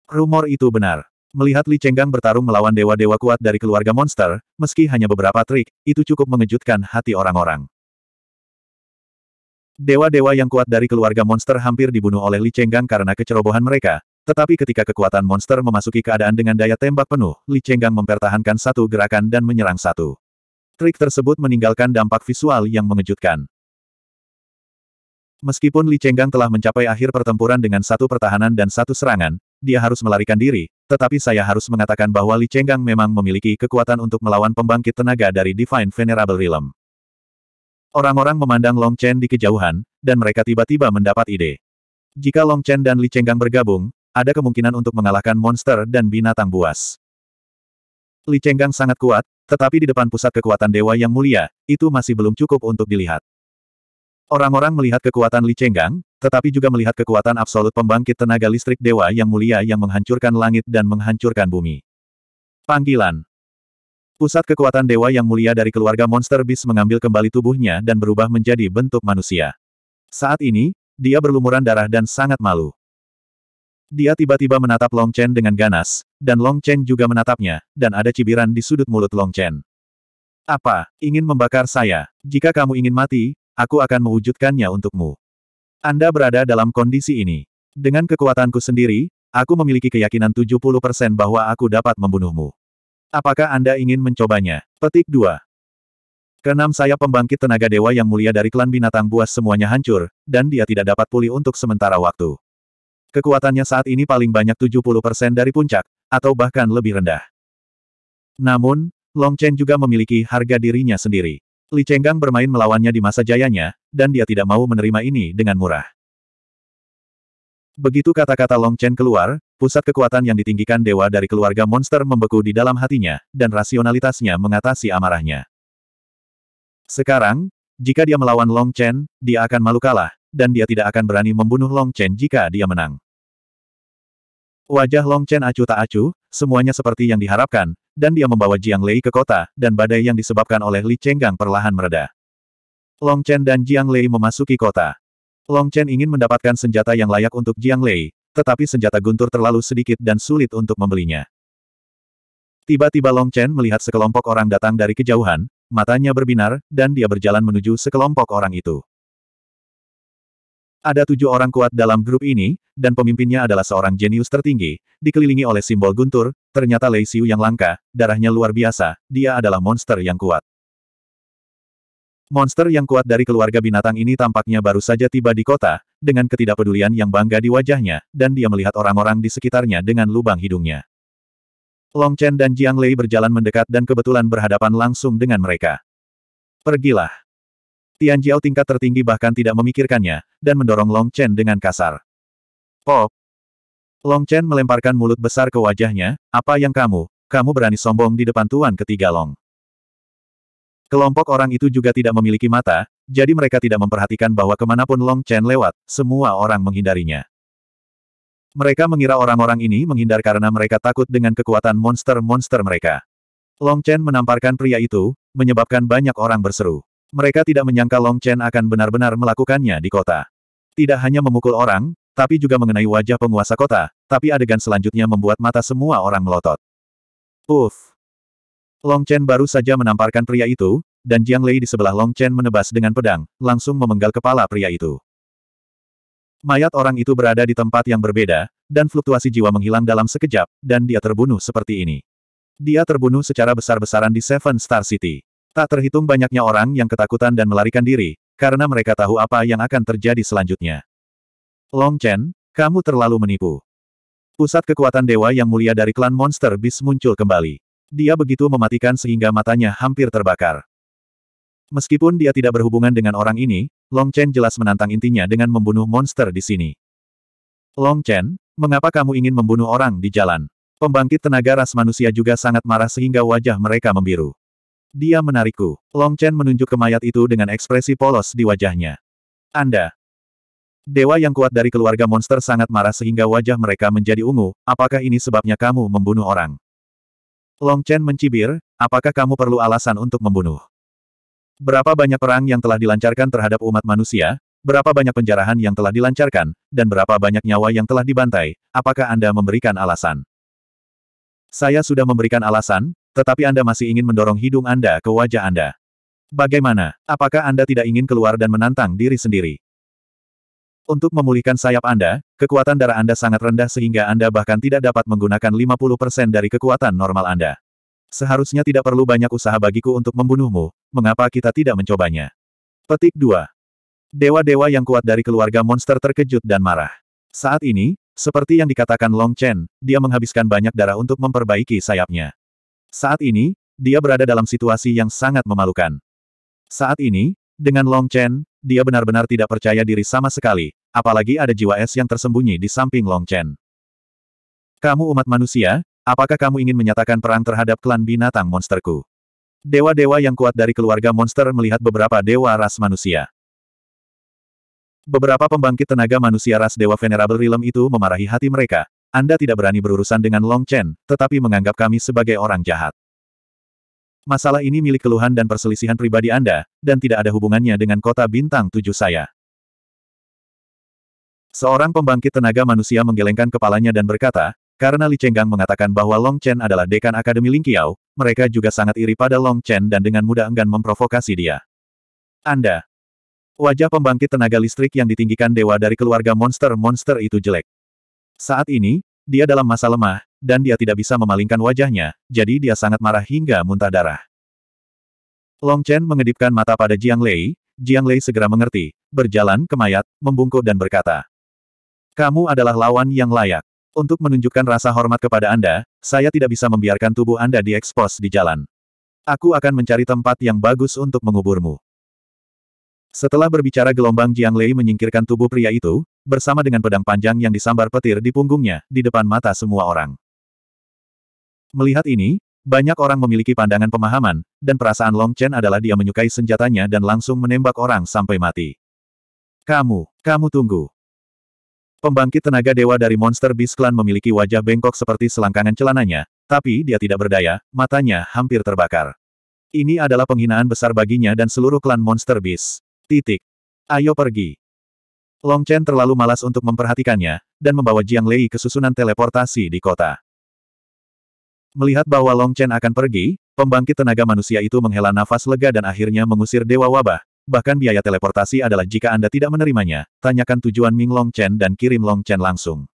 Rumor itu benar. Melihat Li Chenggang bertarung melawan dewa-dewa kuat dari keluarga monster, meski hanya beberapa trik, itu cukup mengejutkan hati orang-orang. Dewa-dewa yang kuat dari keluarga monster hampir dibunuh oleh Li Chenggang karena kecerobohan mereka, tetapi ketika kekuatan monster memasuki keadaan dengan daya tembak penuh, Li Chenggang mempertahankan satu gerakan dan menyerang satu. Trik tersebut meninggalkan dampak visual yang mengejutkan. Meskipun Li Chenggang telah mencapai akhir pertempuran dengan satu pertahanan dan satu serangan, dia harus melarikan diri, tetapi saya harus mengatakan bahwa Li Chenggang memang memiliki kekuatan untuk melawan pembangkit tenaga dari Divine Venerable Realm. Orang-orang memandang Long Chen di kejauhan, dan mereka tiba-tiba mendapat ide. Jika Long Chen dan Li Chenggang bergabung, ada kemungkinan untuk mengalahkan monster dan binatang buas. Li Chenggang sangat kuat, tetapi di depan pusat kekuatan dewa yang mulia, itu masih belum cukup untuk dilihat. Orang-orang melihat kekuatan Li Chenggang, tetapi juga melihat kekuatan absolut pembangkit tenaga listrik dewa yang mulia yang menghancurkan langit dan menghancurkan bumi. Panggilan Pusat kekuatan dewa yang mulia dari keluarga monster bis mengambil kembali tubuhnya dan berubah menjadi bentuk manusia. Saat ini, dia berlumuran darah dan sangat malu. Dia tiba-tiba menatap Long Chen dengan ganas, dan Long Chen juga menatapnya, dan ada cibiran di sudut mulut Long Chen. Apa, ingin membakar saya? Jika kamu ingin mati, aku akan mewujudkannya untukmu. Anda berada dalam kondisi ini. Dengan kekuatanku sendiri, aku memiliki keyakinan 70% bahwa aku dapat membunuhmu. Apakah Anda ingin mencobanya? Petik 2. Keenam saya pembangkit tenaga dewa yang mulia dari klan binatang buas semuanya hancur, dan dia tidak dapat pulih untuk sementara waktu. Kekuatannya saat ini paling banyak 70% dari puncak, atau bahkan lebih rendah. Namun, Long Chen juga memiliki harga dirinya sendiri. Li Chenggang bermain melawannya di masa jayanya, dan dia tidak mau menerima ini dengan murah. Begitu kata-kata Long Chen keluar, pusat kekuatan yang ditinggikan dewa dari keluarga monster membeku di dalam hatinya, dan rasionalitasnya mengatasi amarahnya. Sekarang, jika dia melawan Long Chen, dia akan malu kalah, dan dia tidak akan berani membunuh Long Chen jika dia menang. Wajah Long Chen acuh tak acuh, semuanya seperti yang diharapkan, dan dia membawa Jiang Lei ke kota, dan badai yang disebabkan oleh Li Chenggang perlahan mereda. Long Chen dan Jiang Lei memasuki kota. Long Chen ingin mendapatkan senjata yang layak untuk Jiang Lei, tetapi senjata guntur terlalu sedikit dan sulit untuk membelinya. Tiba-tiba Long Chen melihat sekelompok orang datang dari kejauhan, matanya berbinar, dan dia berjalan menuju sekelompok orang itu. Ada tujuh orang kuat dalam grup ini, dan pemimpinnya adalah seorang jenius tertinggi, dikelilingi oleh simbol guntur, ternyata Lei Xiu yang langka, darahnya luar biasa, dia adalah monster yang kuat. Monster yang kuat dari keluarga binatang ini tampaknya baru saja tiba di kota, dengan ketidakpedulian yang bangga di wajahnya, dan dia melihat orang-orang di sekitarnya dengan lubang hidungnya. Long Chen dan Jiang Lei berjalan mendekat dan kebetulan berhadapan langsung dengan mereka. Pergilah. Tian Jiao tingkat tertinggi bahkan tidak memikirkannya, dan mendorong Long Chen dengan kasar. Pop! Long Chen melemparkan mulut besar ke wajahnya, apa yang kamu, kamu berani sombong di depan tuan ketiga Long. Kelompok orang itu juga tidak memiliki mata, jadi mereka tidak memperhatikan bahwa kemanapun Long Chen lewat, semua orang menghindarinya. Mereka mengira orang-orang ini menghindar karena mereka takut dengan kekuatan monster-monster mereka. Long Chen menamparkan pria itu, menyebabkan banyak orang berseru. Mereka tidak menyangka Long Chen akan benar-benar melakukannya di kota. Tidak hanya memukul orang, tapi juga mengenai wajah penguasa kota, tapi adegan selanjutnya membuat mata semua orang melotot. Uff, Long Chen baru saja menamparkan pria itu, dan Jiang Lei di sebelah Long Chen menebas dengan pedang, langsung memenggal kepala pria itu. Mayat orang itu berada di tempat yang berbeda, dan fluktuasi jiwa menghilang dalam sekejap, dan dia terbunuh seperti ini. Dia terbunuh secara besar-besaran di Seven Star City. Tak terhitung banyaknya orang yang ketakutan dan melarikan diri, karena mereka tahu apa yang akan terjadi selanjutnya. Long Chen, kamu terlalu menipu. Pusat kekuatan dewa yang mulia dari klan Monster Beast muncul kembali. Dia begitu mematikan sehingga matanya hampir terbakar. Meskipun dia tidak berhubungan dengan orang ini, Long Chen jelas menantang intinya dengan membunuh monster di sini. Long Chen, mengapa kamu ingin membunuh orang di jalan? Pembangkit tenaga ras manusia juga sangat marah sehingga wajah mereka membiru. Dia menarikku. Long Chen menunjuk ke mayat itu dengan ekspresi polos di wajahnya. Anda. Dewa yang kuat dari keluarga monster sangat marah sehingga wajah mereka menjadi ungu, apakah ini sebabnya kamu membunuh orang? Long Chen mencibir, apakah kamu perlu alasan untuk membunuh? Berapa banyak perang yang telah dilancarkan terhadap umat manusia, berapa banyak penjarahan yang telah dilancarkan, dan berapa banyak nyawa yang telah dibantai, apakah Anda memberikan alasan? Saya sudah memberikan alasan, tetapi Anda masih ingin mendorong hidung Anda ke wajah Anda. Bagaimana? Apakah Anda tidak ingin keluar dan menantang diri sendiri? Untuk memulihkan sayap Anda, kekuatan darah Anda sangat rendah sehingga Anda bahkan tidak dapat menggunakan 50% dari kekuatan normal Anda. Seharusnya tidak perlu banyak usaha bagiku untuk membunuhmu, mengapa kita tidak mencobanya? Petik 2. Dewa-dewa yang kuat dari keluarga monster terkejut dan marah. Saat ini, seperti yang dikatakan Long Chen, dia menghabiskan banyak darah untuk memperbaiki sayapnya. Saat ini, dia berada dalam situasi yang sangat memalukan. Saat ini, dengan Long Chen, dia benar-benar tidak percaya diri sama sekali, apalagi ada jiwa es yang tersembunyi di samping Long Chen. Kamu umat manusia, apakah kamu ingin menyatakan perang terhadap klan binatang monsterku? Dewa-dewa yang kuat dari keluarga monster melihat beberapa dewa ras manusia. Beberapa pembangkit tenaga manusia ras Dewa Venerable Realm itu memarahi hati mereka. Anda tidak berani berurusan dengan Long Chen, tetapi menganggap kami sebagai orang jahat. Masalah ini milik keluhan dan perselisihan pribadi Anda, dan tidak ada hubungannya dengan kota bintang tujuh saya. Seorang pembangkit tenaga manusia menggelengkan kepalanya dan berkata, karena Li Chenggang mengatakan bahwa Long Chen adalah dekan Akademi Lingqiao, mereka juga sangat iri pada Long Chen dan dengan mudah enggan memprovokasi dia. Anda. Wajah pembangkit tenaga listrik yang ditinggikan dewa dari keluarga monster-monster itu jelek. Saat ini, dia dalam masa lemah, dan dia tidak bisa memalingkan wajahnya, jadi dia sangat marah hingga muntah darah. Long Chen mengedipkan mata pada Jiang Lei, Jiang Lei segera mengerti, berjalan ke mayat, membungkuk dan berkata, Kamu adalah lawan yang layak. Untuk menunjukkan rasa hormat kepada Anda, saya tidak bisa membiarkan tubuh Anda diekspos di jalan. Aku akan mencari tempat yang bagus untuk menguburmu. Setelah berbicara gelombang Jiang Lei menyingkirkan tubuh pria itu, bersama dengan pedang panjang yang disambar petir di punggungnya, di depan mata semua orang. Melihat ini, banyak orang memiliki pandangan pemahaman, dan perasaan Long Chen adalah dia menyukai senjatanya dan langsung menembak orang sampai mati. Kamu, kamu tunggu. Pembangkit tenaga dewa dari Monster bis Clan memiliki wajah bengkok seperti selangkangan celananya, tapi dia tidak berdaya, matanya hampir terbakar. Ini adalah penghinaan besar baginya dan seluruh klan Monster Bis Titik. Ayo pergi. Long Chen terlalu malas untuk memperhatikannya, dan membawa Jiang Lei ke susunan teleportasi di kota. Melihat bahwa Long Chen akan pergi, pembangkit tenaga manusia itu menghela nafas lega dan akhirnya mengusir Dewa Wabah. Bahkan biaya teleportasi adalah jika Anda tidak menerimanya, tanyakan tujuan Ming Long Chen dan kirim Long Chen langsung.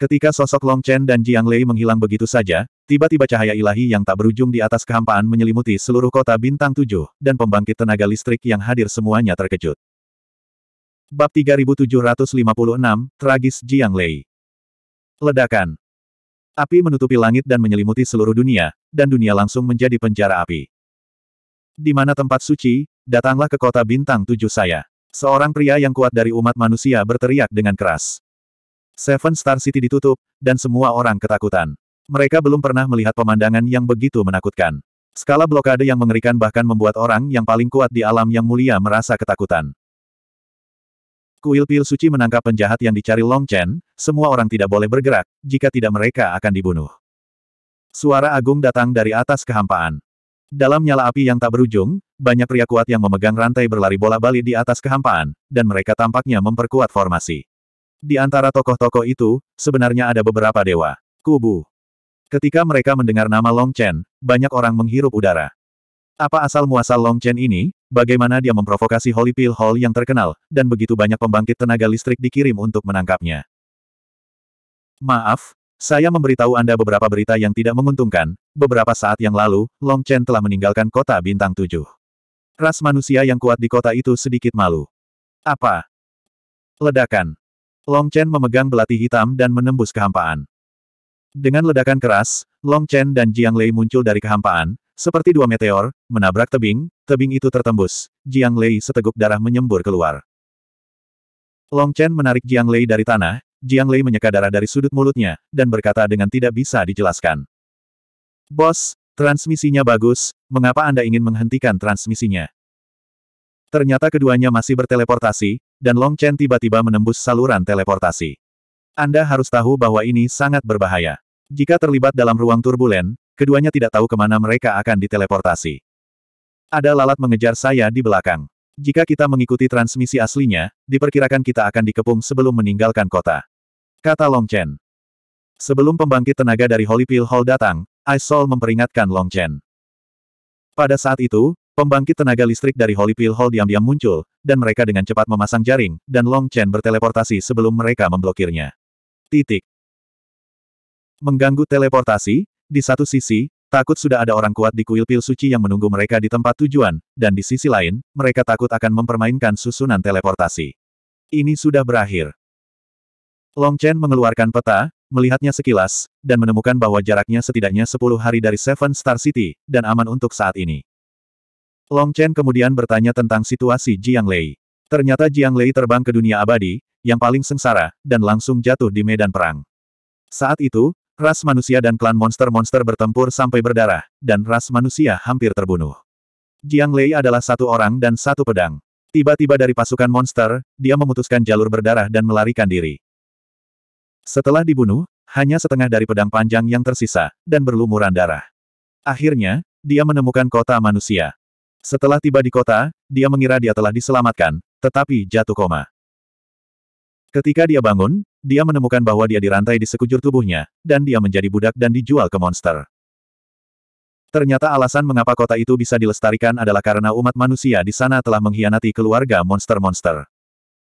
Ketika sosok Long Chen dan Jiang Lei menghilang begitu saja, tiba-tiba cahaya ilahi yang tak berujung di atas kehampaan menyelimuti seluruh kota bintang tujuh, dan pembangkit tenaga listrik yang hadir semuanya terkejut. Bab 3756, Tragis Jiang Lei. Ledakan. Api menutupi langit dan menyelimuti seluruh dunia, dan dunia langsung menjadi penjara api. Di mana tempat suci, datanglah ke kota bintang tujuh saya. Seorang pria yang kuat dari umat manusia berteriak dengan keras. Seven Star City ditutup, dan semua orang ketakutan. Mereka belum pernah melihat pemandangan yang begitu menakutkan. Skala blokade yang mengerikan bahkan membuat orang yang paling kuat di alam yang mulia merasa ketakutan. Kuil Pil Suci menangkap penjahat yang dicari Long Chen, semua orang tidak boleh bergerak, jika tidak mereka akan dibunuh. Suara agung datang dari atas kehampaan. Dalam nyala api yang tak berujung, banyak pria kuat yang memegang rantai berlari bola-bali di atas kehampaan, dan mereka tampaknya memperkuat formasi. Di antara tokoh-tokoh itu, sebenarnya ada beberapa dewa. Kubu. Ketika mereka mendengar nama Long Chen, banyak orang menghirup udara. Apa asal muasal Long Chen ini, Bagaimana dia memprovokasi Holy Pill Hall yang terkenal, dan begitu banyak pembangkit tenaga listrik dikirim untuk menangkapnya. Maaf, saya memberitahu Anda beberapa berita yang tidak menguntungkan. Beberapa saat yang lalu, Long Chen telah meninggalkan kota bintang tujuh. Ras manusia yang kuat di kota itu sedikit malu. Apa? Ledakan. Long Chen memegang belati hitam dan menembus kehampaan. Dengan ledakan keras, Long Chen dan Jiang Lei muncul dari kehampaan, seperti dua meteor, menabrak tebing, tebing itu tertembus. Jiang Lei seteguk darah menyembur keluar. Long Chen menarik Jiang Lei dari tanah, Jiang Lei menyeka darah dari sudut mulutnya, dan berkata dengan tidak bisa dijelaskan. Bos, transmisinya bagus, mengapa Anda ingin menghentikan transmisinya? Ternyata keduanya masih berteleportasi, dan Long Chen tiba-tiba menembus saluran teleportasi. Anda harus tahu bahwa ini sangat berbahaya. Jika terlibat dalam ruang turbulen, Keduanya tidak tahu kemana mereka akan diteleportasi. Ada lalat mengejar saya di belakang. Jika kita mengikuti transmisi aslinya, diperkirakan kita akan dikepung sebelum meninggalkan kota. Kata Long Chen. Sebelum pembangkit tenaga dari Holy Pill Hall datang, Aisol memperingatkan Long Chen. Pada saat itu, pembangkit tenaga listrik dari Holy Pill Hall diam-diam muncul, dan mereka dengan cepat memasang jaring, dan Long Chen berteleportasi sebelum mereka memblokirnya. Titik. Mengganggu teleportasi, di satu sisi, takut sudah ada orang kuat di kuil pil suci yang menunggu mereka di tempat tujuan, dan di sisi lain, mereka takut akan mempermainkan susunan teleportasi. Ini sudah berakhir. Long Chen mengeluarkan peta, melihatnya sekilas, dan menemukan bahwa jaraknya setidaknya 10 hari dari Seven Star City, dan aman untuk saat ini. Long Chen kemudian bertanya tentang situasi Jiang Lei. Ternyata Jiang Lei terbang ke dunia abadi, yang paling sengsara, dan langsung jatuh di medan perang. Saat itu, Ras manusia dan klan monster-monster bertempur sampai berdarah, dan ras manusia hampir terbunuh. Jiang Lei adalah satu orang dan satu pedang. Tiba-tiba dari pasukan monster, dia memutuskan jalur berdarah dan melarikan diri. Setelah dibunuh, hanya setengah dari pedang panjang yang tersisa, dan berlumuran darah. Akhirnya, dia menemukan kota manusia. Setelah tiba di kota, dia mengira dia telah diselamatkan, tetapi jatuh koma. Ketika dia bangun, dia menemukan bahwa dia dirantai di sekujur tubuhnya, dan dia menjadi budak dan dijual ke monster. Ternyata alasan mengapa kota itu bisa dilestarikan adalah karena umat manusia di sana telah mengkhianati keluarga monster-monster.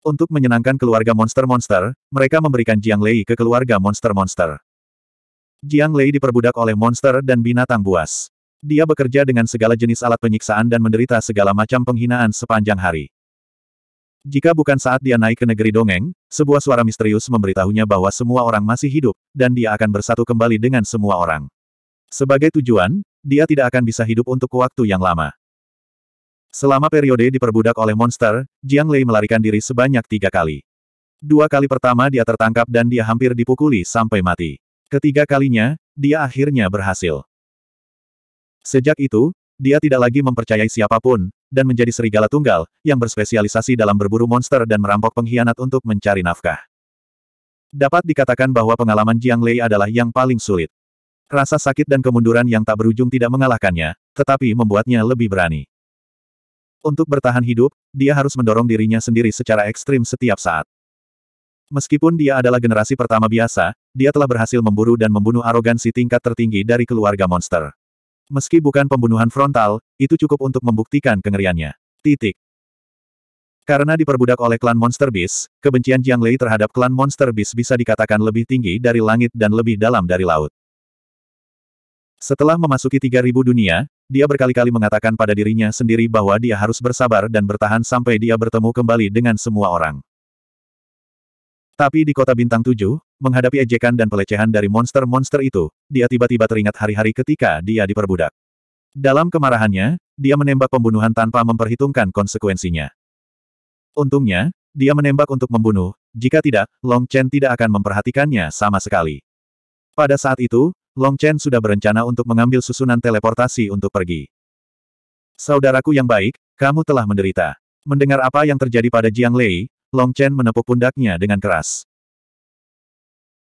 Untuk menyenangkan keluarga monster-monster, mereka memberikan Jiang Lei ke keluarga monster-monster. Jiang Lei diperbudak oleh monster dan binatang buas. Dia bekerja dengan segala jenis alat penyiksaan dan menderita segala macam penghinaan sepanjang hari. Jika bukan saat dia naik ke negeri dongeng, sebuah suara misterius memberitahunya bahwa semua orang masih hidup, dan dia akan bersatu kembali dengan semua orang. Sebagai tujuan, dia tidak akan bisa hidup untuk waktu yang lama. Selama periode diperbudak oleh monster, Jiang Lei melarikan diri sebanyak tiga kali. Dua kali pertama dia tertangkap dan dia hampir dipukuli sampai mati. Ketiga kalinya, dia akhirnya berhasil. Sejak itu, dia tidak lagi mempercayai siapapun, dan menjadi serigala tunggal, yang berspesialisasi dalam berburu monster dan merampok pengkhianat untuk mencari nafkah. Dapat dikatakan bahwa pengalaman Jiang Lei adalah yang paling sulit. Rasa sakit dan kemunduran yang tak berujung tidak mengalahkannya, tetapi membuatnya lebih berani. Untuk bertahan hidup, dia harus mendorong dirinya sendiri secara ekstrim setiap saat. Meskipun dia adalah generasi pertama biasa, dia telah berhasil memburu dan membunuh arogansi tingkat tertinggi dari keluarga monster. Meski bukan pembunuhan frontal, itu cukup untuk membuktikan kengeriannya. Titik. Karena diperbudak oleh klan Monster Beast, kebencian Jiang Lei terhadap klan Monster Beast bisa dikatakan lebih tinggi dari langit dan lebih dalam dari laut. Setelah memasuki 3000 dunia, dia berkali-kali mengatakan pada dirinya sendiri bahwa dia harus bersabar dan bertahan sampai dia bertemu kembali dengan semua orang. Tapi di kota bintang tujuh, menghadapi ejekan dan pelecehan dari monster-monster itu, dia tiba-tiba teringat hari-hari ketika dia diperbudak. Dalam kemarahannya, dia menembak pembunuhan tanpa memperhitungkan konsekuensinya. Untungnya, dia menembak untuk membunuh, jika tidak, Long Chen tidak akan memperhatikannya sama sekali. Pada saat itu, Long Chen sudah berencana untuk mengambil susunan teleportasi untuk pergi. Saudaraku yang baik, kamu telah menderita. Mendengar apa yang terjadi pada Jiang Lei, Long Chen menepuk pundaknya dengan keras.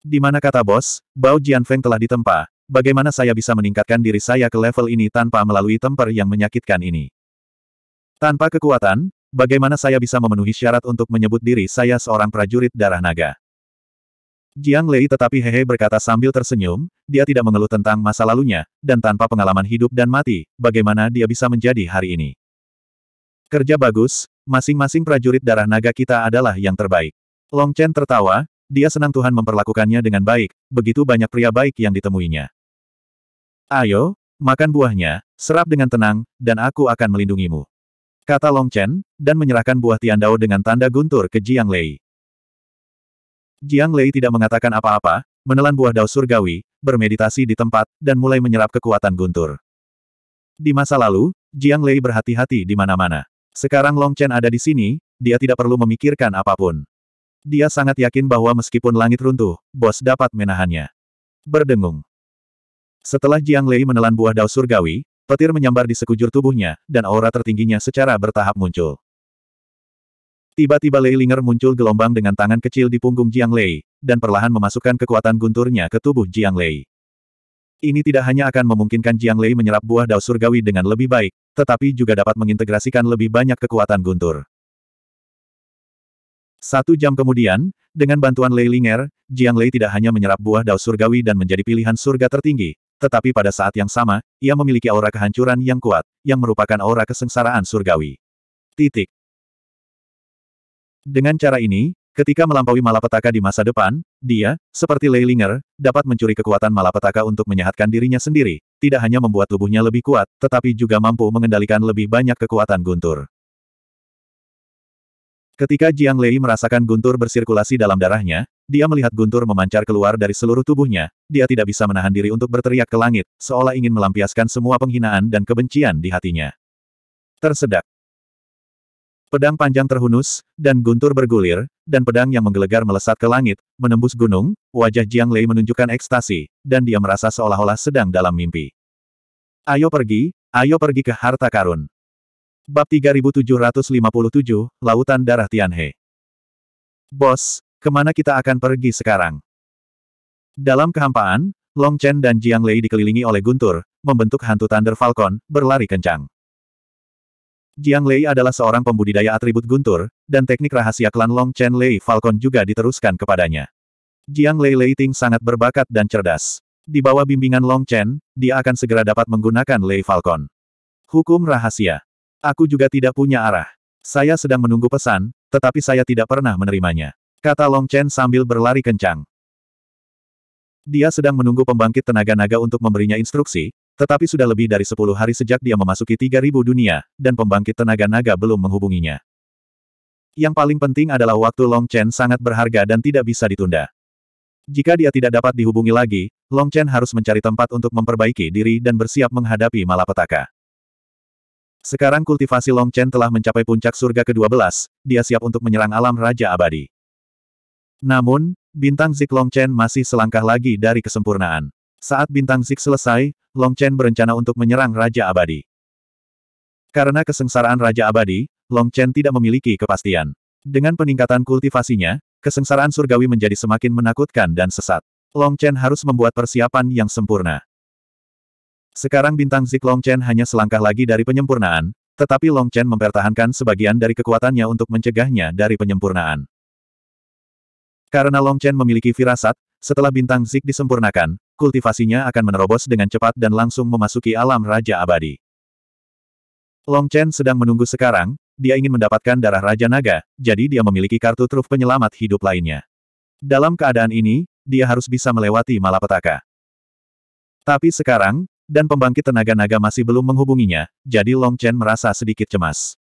Di mana kata bos, Bao Jianfeng telah ditempa, bagaimana saya bisa meningkatkan diri saya ke level ini tanpa melalui temper yang menyakitkan ini? Tanpa kekuatan, bagaimana saya bisa memenuhi syarat untuk menyebut diri saya seorang prajurit darah naga? Jiang Lei tetapi hehe berkata sambil tersenyum, dia tidak mengeluh tentang masa lalunya, dan tanpa pengalaman hidup dan mati, bagaimana dia bisa menjadi hari ini. Kerja bagus, Masing-masing prajurit darah naga kita adalah yang terbaik. Long Chen tertawa, dia senang Tuhan memperlakukannya dengan baik, begitu banyak pria baik yang ditemuinya. Ayo, makan buahnya, serap dengan tenang, dan aku akan melindungimu. Kata Long Chen, dan menyerahkan buah Tiandao dengan tanda guntur ke Jiang Lei. Jiang Lei tidak mengatakan apa-apa, menelan buah dao surgawi, bermeditasi di tempat, dan mulai menyerap kekuatan guntur. Di masa lalu, Jiang Lei berhati-hati di mana-mana. Sekarang Long Chen ada di sini, dia tidak perlu memikirkan apapun. Dia sangat yakin bahwa meskipun langit runtuh, bos dapat menahannya. Berdengung. Setelah Jiang Lei menelan buah dao surgawi, petir menyambar di sekujur tubuhnya, dan aura tertingginya secara bertahap muncul. Tiba-tiba Lei Linger muncul gelombang dengan tangan kecil di punggung Jiang Lei, dan perlahan memasukkan kekuatan gunturnya ke tubuh Jiang Lei. Ini tidak hanya akan memungkinkan Jiang Lei menyerap buah dao surgawi dengan lebih baik, tetapi juga dapat mengintegrasikan lebih banyak kekuatan guntur. Satu jam kemudian, dengan bantuan Lei Linger, Jiang Lei tidak hanya menyerap buah dao surgawi dan menjadi pilihan surga tertinggi, tetapi pada saat yang sama, ia memiliki aura kehancuran yang kuat, yang merupakan aura kesengsaraan surgawi. Titik. Dengan cara ini, Ketika melampaui malapetaka di masa depan, dia, seperti Leilinger, dapat mencuri kekuatan malapetaka untuk menyehatkan dirinya sendiri, tidak hanya membuat tubuhnya lebih kuat, tetapi juga mampu mengendalikan lebih banyak kekuatan guntur. Ketika Jiang Lei merasakan guntur bersirkulasi dalam darahnya, dia melihat guntur memancar keluar dari seluruh tubuhnya, dia tidak bisa menahan diri untuk berteriak ke langit, seolah ingin melampiaskan semua penghinaan dan kebencian di hatinya. Tersedak, Pedang panjang terhunus, dan guntur bergulir, dan pedang yang menggelegar melesat ke langit, menembus gunung, wajah Jiang Lei menunjukkan ekstasi, dan dia merasa seolah-olah sedang dalam mimpi. Ayo pergi, ayo pergi ke harta karun. Bab 3757, Lautan Darah Tianhe. Bos, kemana kita akan pergi sekarang? Dalam kehampaan, Long Chen dan Jiang Lei dikelilingi oleh guntur, membentuk hantu Thunder Falcon, berlari kencang. Jiang Lei adalah seorang pembudidaya atribut guntur, dan teknik rahasia klan Long Chen Lei Falcon juga diteruskan kepadanya. Jiang Lei Lei Ting sangat berbakat dan cerdas. Di bawah bimbingan Long Chen, dia akan segera dapat menggunakan Lei Falcon. Hukum rahasia. Aku juga tidak punya arah. Saya sedang menunggu pesan, tetapi saya tidak pernah menerimanya. Kata Long Chen sambil berlari kencang. Dia sedang menunggu pembangkit tenaga naga untuk memberinya instruksi, tetapi sudah lebih dari sepuluh hari sejak dia memasuki 3000 dunia, dan pembangkit tenaga naga belum menghubunginya. Yang paling penting adalah waktu Long Chen sangat berharga dan tidak bisa ditunda. Jika dia tidak dapat dihubungi lagi, Long Chen harus mencari tempat untuk memperbaiki diri dan bersiap menghadapi malapetaka. Sekarang kultivasi Long Chen telah mencapai puncak surga ke-12, dia siap untuk menyerang alam Raja Abadi. Namun, bintang Zik Long Chen masih selangkah lagi dari kesempurnaan. Saat bintang Zik selesai, Long Chen berencana untuk menyerang Raja Abadi. Karena kesengsaraan Raja Abadi, Long Chen tidak memiliki kepastian. Dengan peningkatan kultivasinya, kesengsaraan surgawi menjadi semakin menakutkan dan sesat. Long Chen harus membuat persiapan yang sempurna. Sekarang bintang Zik Long Chen hanya selangkah lagi dari penyempurnaan, tetapi Long Chen mempertahankan sebagian dari kekuatannya untuk mencegahnya dari penyempurnaan. Karena Long Chen memiliki firasat, setelah bintang Zik disempurnakan, kultivasinya akan menerobos dengan cepat dan langsung memasuki alam Raja Abadi. Long Chen sedang menunggu sekarang, dia ingin mendapatkan darah Raja Naga, jadi dia memiliki kartu truf penyelamat hidup lainnya. Dalam keadaan ini, dia harus bisa melewati malapetaka. Tapi sekarang, dan pembangkit tenaga naga masih belum menghubunginya, jadi Long Chen merasa sedikit cemas.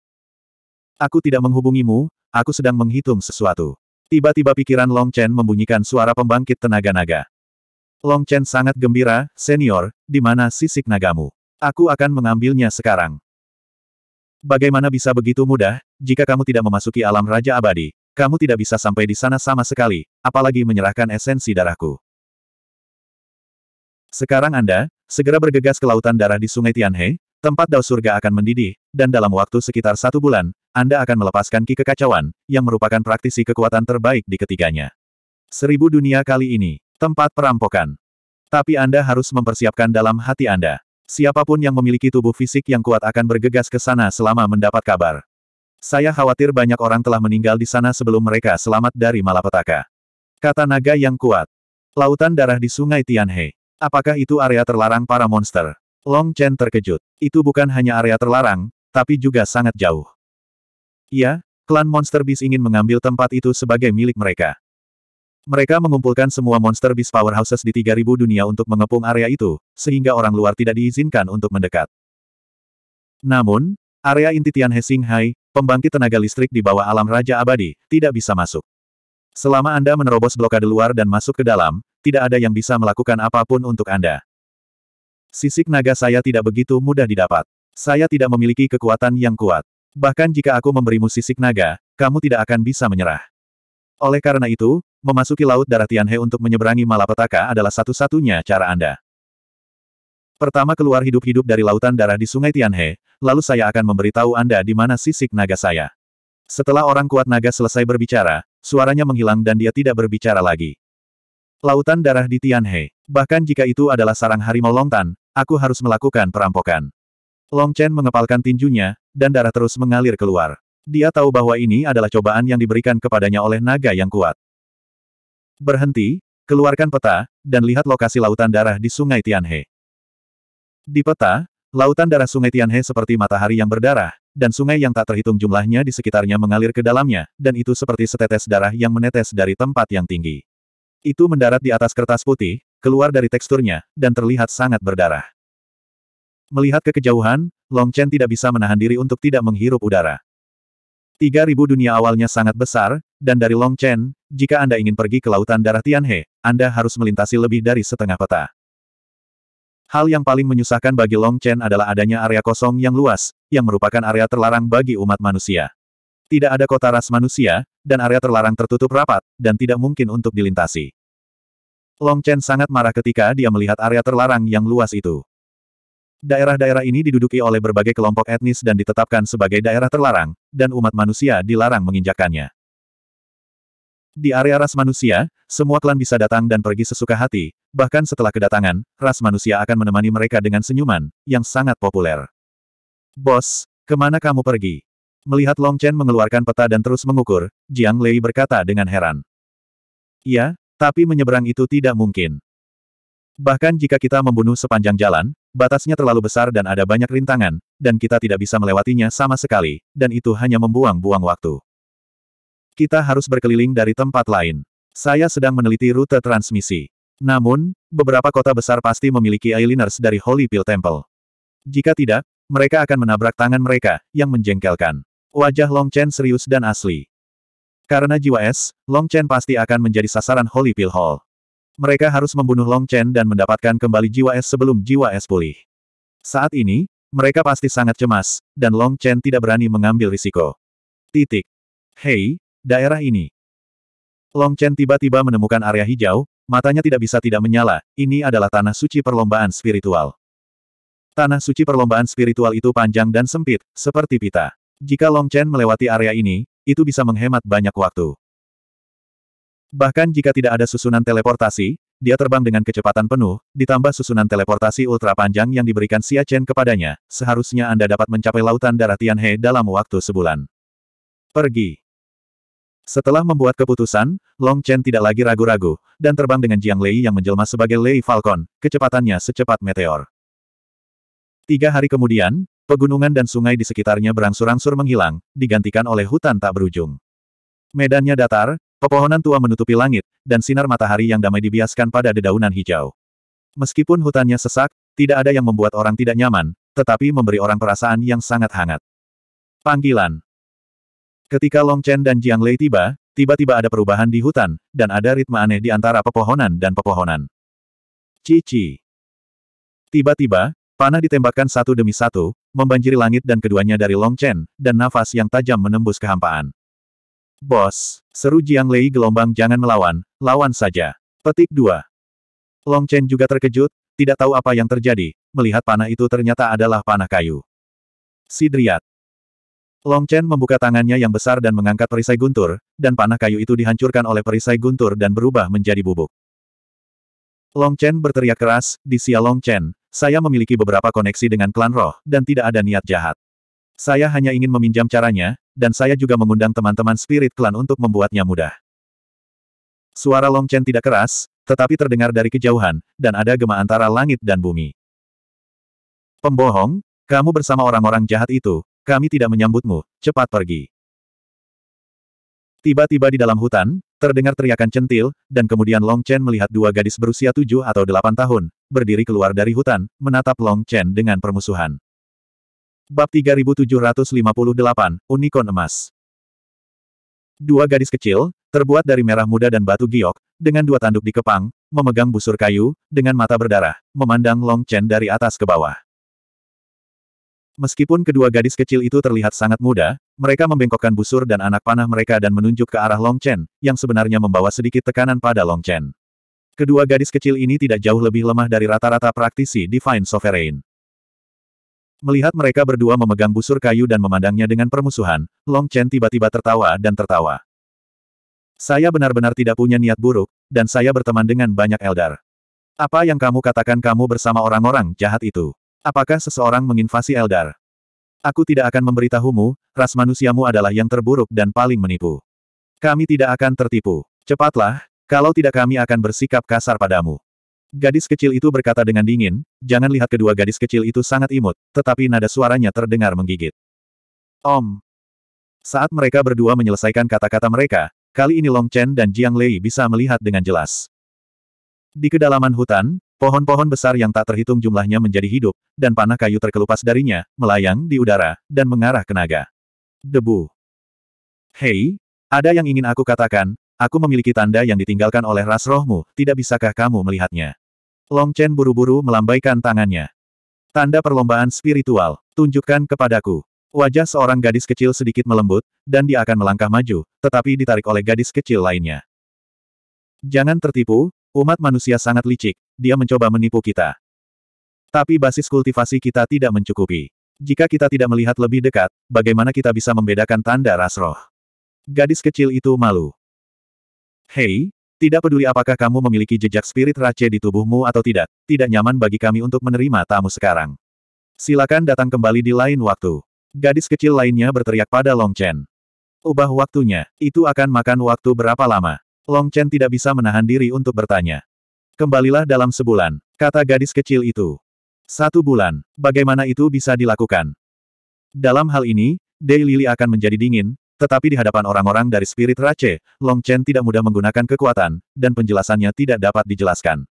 Aku tidak menghubungimu, aku sedang menghitung sesuatu. Tiba-tiba pikiran Long Chen membunyikan suara pembangkit tenaga naga. Long Chen sangat gembira, senior, di mana sisik nagamu? Aku akan mengambilnya sekarang. Bagaimana bisa begitu mudah, jika kamu tidak memasuki alam Raja Abadi? Kamu tidak bisa sampai di sana sama sekali, apalagi menyerahkan esensi darahku. Sekarang Anda, segera bergegas ke lautan darah di sungai Tianhe, Tempat dao surga akan mendidih, dan dalam waktu sekitar satu bulan, Anda akan melepaskan ki kekacauan, yang merupakan praktisi kekuatan terbaik di ketiganya. Seribu dunia kali ini, tempat perampokan. Tapi Anda harus mempersiapkan dalam hati Anda. Siapapun yang memiliki tubuh fisik yang kuat akan bergegas ke sana selama mendapat kabar. Saya khawatir banyak orang telah meninggal di sana sebelum mereka selamat dari malapetaka. Kata naga yang kuat. Lautan darah di sungai Tianhe. Apakah itu area terlarang para monster? Long Chen terkejut. Itu bukan hanya area terlarang, tapi juga sangat jauh. Iya, klan Monster Beast ingin mengambil tempat itu sebagai milik mereka. Mereka mengumpulkan semua Monster Beast Powerhouses di 3000 dunia untuk mengepung area itu, sehingga orang luar tidak diizinkan untuk mendekat. Namun, area inti Tianhe Xinghai, pembangkit tenaga listrik di bawah alam Raja Abadi, tidak bisa masuk. Selama Anda menerobos blokade luar dan masuk ke dalam, tidak ada yang bisa melakukan apapun untuk Anda. Sisik naga saya tidak begitu mudah didapat. Saya tidak memiliki kekuatan yang kuat. Bahkan jika aku memberimu sisik naga, kamu tidak akan bisa menyerah. Oleh karena itu, memasuki Laut Darah Tianhe untuk menyeberangi malapetaka adalah satu-satunya cara Anda. Pertama keluar hidup-hidup dari lautan darah di sungai Tianhe, lalu saya akan memberitahu Anda di mana sisik naga saya. Setelah orang kuat naga selesai berbicara, suaranya menghilang dan dia tidak berbicara lagi. Lautan darah di Tianhe. Bahkan jika itu adalah sarang harimau Longtan, aku harus melakukan perampokan. Long Chen mengepalkan tinjunya, dan darah terus mengalir keluar. Dia tahu bahwa ini adalah cobaan yang diberikan kepadanya oleh naga yang kuat. Berhenti, keluarkan peta, dan lihat lokasi lautan darah di sungai Tianhe. Di peta, lautan darah sungai Tianhe seperti matahari yang berdarah, dan sungai yang tak terhitung jumlahnya di sekitarnya mengalir ke dalamnya, dan itu seperti setetes darah yang menetes dari tempat yang tinggi. Itu mendarat di atas kertas putih, keluar dari teksturnya, dan terlihat sangat berdarah. Melihat ke kejauhan, Long Chen tidak bisa menahan diri untuk tidak menghirup udara. 3000 dunia awalnya sangat besar, dan dari Long Chen, jika Anda ingin pergi ke lautan darah Tianhe, Anda harus melintasi lebih dari setengah peta. Hal yang paling menyusahkan bagi Long Chen adalah adanya area kosong yang luas, yang merupakan area terlarang bagi umat manusia. Tidak ada kota ras manusia, dan area terlarang tertutup rapat, dan tidak mungkin untuk dilintasi. Long Chen sangat marah ketika dia melihat area terlarang yang luas itu. Daerah-daerah ini diduduki oleh berbagai kelompok etnis dan ditetapkan sebagai daerah terlarang, dan umat manusia dilarang menginjakannya. Di area ras manusia, semua klan bisa datang dan pergi sesuka hati, bahkan setelah kedatangan, ras manusia akan menemani mereka dengan senyuman, yang sangat populer. Bos, kemana kamu pergi? Melihat Long Chen mengeluarkan peta dan terus mengukur, Jiang Lei berkata dengan heran. Ya, tapi menyeberang itu tidak mungkin. Bahkan jika kita membunuh sepanjang jalan, batasnya terlalu besar dan ada banyak rintangan, dan kita tidak bisa melewatinya sama sekali, dan itu hanya membuang-buang waktu. Kita harus berkeliling dari tempat lain. Saya sedang meneliti rute transmisi. Namun, beberapa kota besar pasti memiliki eyeliners dari Holy Pill Temple. Jika tidak, mereka akan menabrak tangan mereka, yang menjengkelkan. Wajah Long Chen serius dan asli. Karena jiwa es, Long Chen pasti akan menjadi sasaran Holy Pill Hall. Mereka harus membunuh Long Chen dan mendapatkan kembali jiwa es sebelum jiwa es pulih. Saat ini, mereka pasti sangat cemas, dan Long Chen tidak berani mengambil risiko. Titik. Hei, daerah ini. Long Chen tiba-tiba menemukan area hijau, matanya tidak bisa tidak menyala, ini adalah tanah suci perlombaan spiritual. Tanah suci perlombaan spiritual itu panjang dan sempit, seperti pita. Jika Long Chen melewati area ini, itu bisa menghemat banyak waktu. Bahkan jika tidak ada susunan teleportasi, dia terbang dengan kecepatan penuh, ditambah susunan teleportasi ultra panjang yang diberikan Xia Chen kepadanya, seharusnya Anda dapat mencapai lautan darah Tianhe dalam waktu sebulan. Pergi. Setelah membuat keputusan, Long Chen tidak lagi ragu-ragu, dan terbang dengan Jiang Lei yang menjelma sebagai Lei Falcon, kecepatannya secepat meteor. Tiga hari kemudian, Pegunungan dan sungai di sekitarnya berangsur-angsur menghilang, digantikan oleh hutan tak berujung. Medannya datar, pepohonan tua menutupi langit, dan sinar matahari yang damai dibiaskan pada dedaunan hijau. Meskipun hutannya sesak, tidak ada yang membuat orang tidak nyaman, tetapi memberi orang perasaan yang sangat hangat. Panggilan Ketika Long Chen dan Jiang Lei tiba, tiba-tiba ada perubahan di hutan, dan ada ritme aneh di antara pepohonan dan pepohonan. Cici. Tiba-tiba, Panah ditembakkan satu demi satu, membanjiri langit dan keduanya dari Long Chen, dan nafas yang tajam menembus kehampaan. Bos, seru Jiang Lei gelombang jangan melawan, lawan saja. Petik 2. Long Chen juga terkejut, tidak tahu apa yang terjadi, melihat panah itu ternyata adalah panah kayu. Sidriat. Long Chen membuka tangannya yang besar dan mengangkat perisai guntur, dan panah kayu itu dihancurkan oleh perisai guntur dan berubah menjadi bubuk. Long Chen berteriak keras, di Xia Long Chen, saya memiliki beberapa koneksi dengan klan roh, dan tidak ada niat jahat. Saya hanya ingin meminjam caranya, dan saya juga mengundang teman-teman spirit klan untuk membuatnya mudah. Suara Long Chen tidak keras, tetapi terdengar dari kejauhan, dan ada gema antara langit dan bumi. Pembohong, kamu bersama orang-orang jahat itu, kami tidak menyambutmu, cepat pergi. Tiba-tiba di dalam hutan, Terdengar teriakan centil, dan kemudian Long Chen melihat dua gadis berusia tujuh atau delapan tahun, berdiri keluar dari hutan, menatap Long Chen dengan permusuhan. Bab 3758, Unicorn Emas Dua gadis kecil, terbuat dari merah muda dan batu giok, dengan dua tanduk di kepang, memegang busur kayu, dengan mata berdarah, memandang Long Chen dari atas ke bawah. Meskipun kedua gadis kecil itu terlihat sangat muda, mereka membengkokkan busur dan anak panah mereka dan menunjuk ke arah Long Chen, yang sebenarnya membawa sedikit tekanan pada Long Chen. Kedua gadis kecil ini tidak jauh lebih lemah dari rata-rata praktisi Divine Sovereign. Melihat mereka berdua memegang busur kayu dan memandangnya dengan permusuhan, Long Chen tiba-tiba tertawa dan tertawa. Saya benar-benar tidak punya niat buruk, dan saya berteman dengan banyak Eldar. Apa yang kamu katakan kamu bersama orang-orang jahat itu? Apakah seseorang menginvasi Eldar? Aku tidak akan memberitahumu, ras manusiamu adalah yang terburuk dan paling menipu. Kami tidak akan tertipu. Cepatlah, kalau tidak kami akan bersikap kasar padamu. Gadis kecil itu berkata dengan dingin, jangan lihat kedua gadis kecil itu sangat imut, tetapi nada suaranya terdengar menggigit. Om. Saat mereka berdua menyelesaikan kata-kata mereka, kali ini Long Chen dan Jiang Lei bisa melihat dengan jelas. Di kedalaman hutan, Pohon-pohon besar yang tak terhitung jumlahnya menjadi hidup, dan panah kayu terkelupas darinya, melayang di udara, dan mengarah ke naga. Debu. Hei, ada yang ingin aku katakan, aku memiliki tanda yang ditinggalkan oleh ras rohmu, tidak bisakah kamu melihatnya? Long Chen buru-buru melambaikan tangannya. Tanda perlombaan spiritual, tunjukkan kepadaku. Wajah seorang gadis kecil sedikit melembut, dan dia akan melangkah maju, tetapi ditarik oleh gadis kecil lainnya. Jangan tertipu, Umat manusia sangat licik, dia mencoba menipu kita. Tapi basis kultivasi kita tidak mencukupi. Jika kita tidak melihat lebih dekat, bagaimana kita bisa membedakan tanda ras roh? Gadis kecil itu malu. Hei, tidak peduli apakah kamu memiliki jejak spirit race di tubuhmu atau tidak, tidak nyaman bagi kami untuk menerima tamu sekarang. Silakan datang kembali di lain waktu. Gadis kecil lainnya berteriak pada Long Chen. Ubah waktunya, itu akan makan waktu berapa lama? Long Chen tidak bisa menahan diri untuk bertanya. Kembalilah dalam sebulan, kata gadis kecil itu. Satu bulan, bagaimana itu bisa dilakukan? Dalam hal ini, Dei Lili akan menjadi dingin, tetapi di hadapan orang-orang dari spirit Rache, Long Chen tidak mudah menggunakan kekuatan, dan penjelasannya tidak dapat dijelaskan.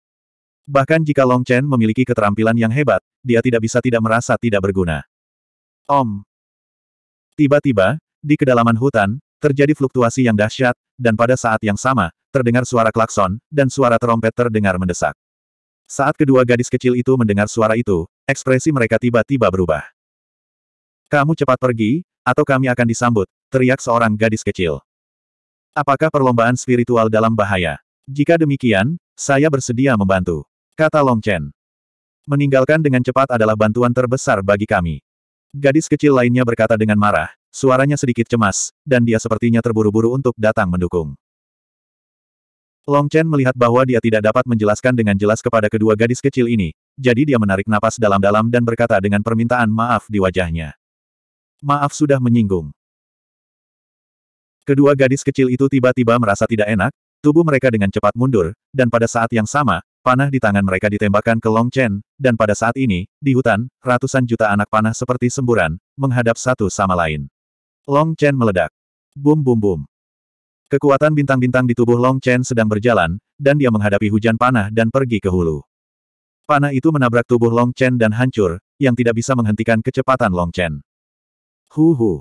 Bahkan jika Long Chen memiliki keterampilan yang hebat, dia tidak bisa tidak merasa tidak berguna. Om. Tiba-tiba, di kedalaman hutan, Terjadi fluktuasi yang dahsyat, dan pada saat yang sama, terdengar suara klakson, dan suara trompet terdengar mendesak. Saat kedua gadis kecil itu mendengar suara itu, ekspresi mereka tiba-tiba berubah. Kamu cepat pergi, atau kami akan disambut, teriak seorang gadis kecil. Apakah perlombaan spiritual dalam bahaya? Jika demikian, saya bersedia membantu. Kata Long Chen. Meninggalkan dengan cepat adalah bantuan terbesar bagi kami. Gadis kecil lainnya berkata dengan marah, Suaranya sedikit cemas, dan dia sepertinya terburu-buru untuk datang mendukung. Long Chen melihat bahwa dia tidak dapat menjelaskan dengan jelas kepada kedua gadis kecil ini, jadi dia menarik napas dalam-dalam dan berkata dengan permintaan maaf di wajahnya. Maaf sudah menyinggung. Kedua gadis kecil itu tiba-tiba merasa tidak enak, tubuh mereka dengan cepat mundur, dan pada saat yang sama, panah di tangan mereka ditembakkan ke Long Chen, dan pada saat ini, di hutan, ratusan juta anak panah seperti semburan, menghadap satu sama lain. Long Chen meledak. Bum bum bum. Kekuatan bintang-bintang di tubuh Long Chen sedang berjalan, dan dia menghadapi hujan panah dan pergi ke hulu. Panah itu menabrak tubuh Long Chen dan hancur, yang tidak bisa menghentikan kecepatan Long Chen. Hu hu.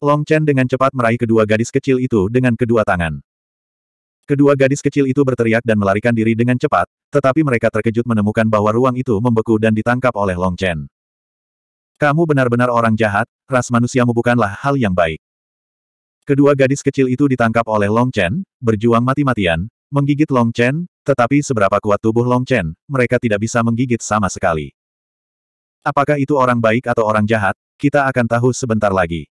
Long Chen dengan cepat meraih kedua gadis kecil itu dengan kedua tangan. Kedua gadis kecil itu berteriak dan melarikan diri dengan cepat, tetapi mereka terkejut menemukan bahwa ruang itu membeku dan ditangkap oleh Long Chen. Kamu benar-benar orang jahat, ras manusiamu bukanlah hal yang baik. Kedua gadis kecil itu ditangkap oleh Long Chen, berjuang mati-matian, menggigit Long Chen, tetapi seberapa kuat tubuh Long Chen, mereka tidak bisa menggigit sama sekali. Apakah itu orang baik atau orang jahat, kita akan tahu sebentar lagi.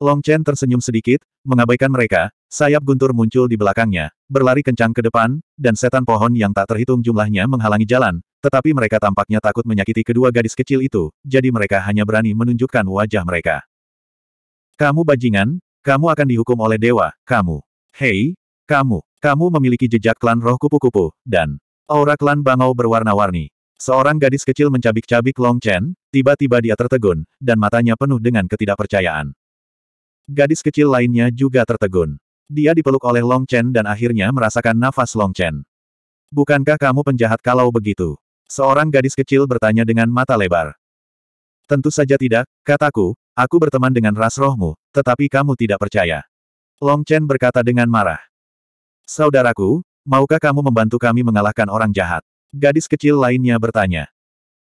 Long Chen tersenyum sedikit, mengabaikan mereka, sayap guntur muncul di belakangnya, berlari kencang ke depan, dan setan pohon yang tak terhitung jumlahnya menghalangi jalan, tetapi mereka tampaknya takut menyakiti kedua gadis kecil itu, jadi mereka hanya berani menunjukkan wajah mereka. Kamu bajingan, kamu akan dihukum oleh dewa, kamu. Hei, kamu, kamu memiliki jejak klan roh kupu-kupu, dan aura klan bangau berwarna-warni. Seorang gadis kecil mencabik-cabik Long Chen, tiba-tiba dia tertegun, dan matanya penuh dengan ketidakpercayaan. Gadis kecil lainnya juga tertegun. Dia dipeluk oleh Long Chen dan akhirnya merasakan nafas Long Chen. Bukankah kamu penjahat kalau begitu? Seorang gadis kecil bertanya dengan mata lebar. Tentu saja tidak, kataku, aku berteman dengan ras rohmu, tetapi kamu tidak percaya. Long Chen berkata dengan marah. Saudaraku, maukah kamu membantu kami mengalahkan orang jahat? Gadis kecil lainnya bertanya.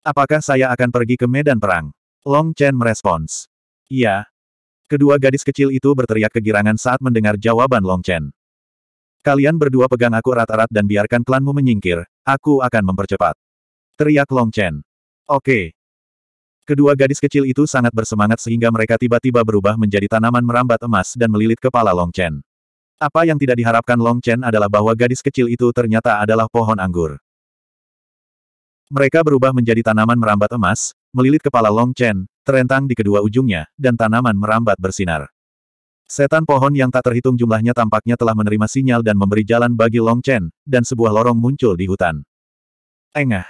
Apakah saya akan pergi ke medan perang? Long Chen merespons. Iya, Kedua gadis kecil itu berteriak kegirangan saat mendengar jawaban Long Chen. Kalian berdua pegang aku erat-erat dan biarkan klanmu menyingkir, aku akan mempercepat. Teriak Long Chen. Oke. Kedua gadis kecil itu sangat bersemangat sehingga mereka tiba-tiba berubah menjadi tanaman merambat emas dan melilit kepala Long Chen. Apa yang tidak diharapkan Long Chen adalah bahwa gadis kecil itu ternyata adalah pohon anggur. Mereka berubah menjadi tanaman merambat emas, melilit kepala Long Chen, terentang di kedua ujungnya, dan tanaman merambat bersinar. Setan pohon yang tak terhitung jumlahnya tampaknya telah menerima sinyal dan memberi jalan bagi Long Chen, dan sebuah lorong muncul di hutan. Engah.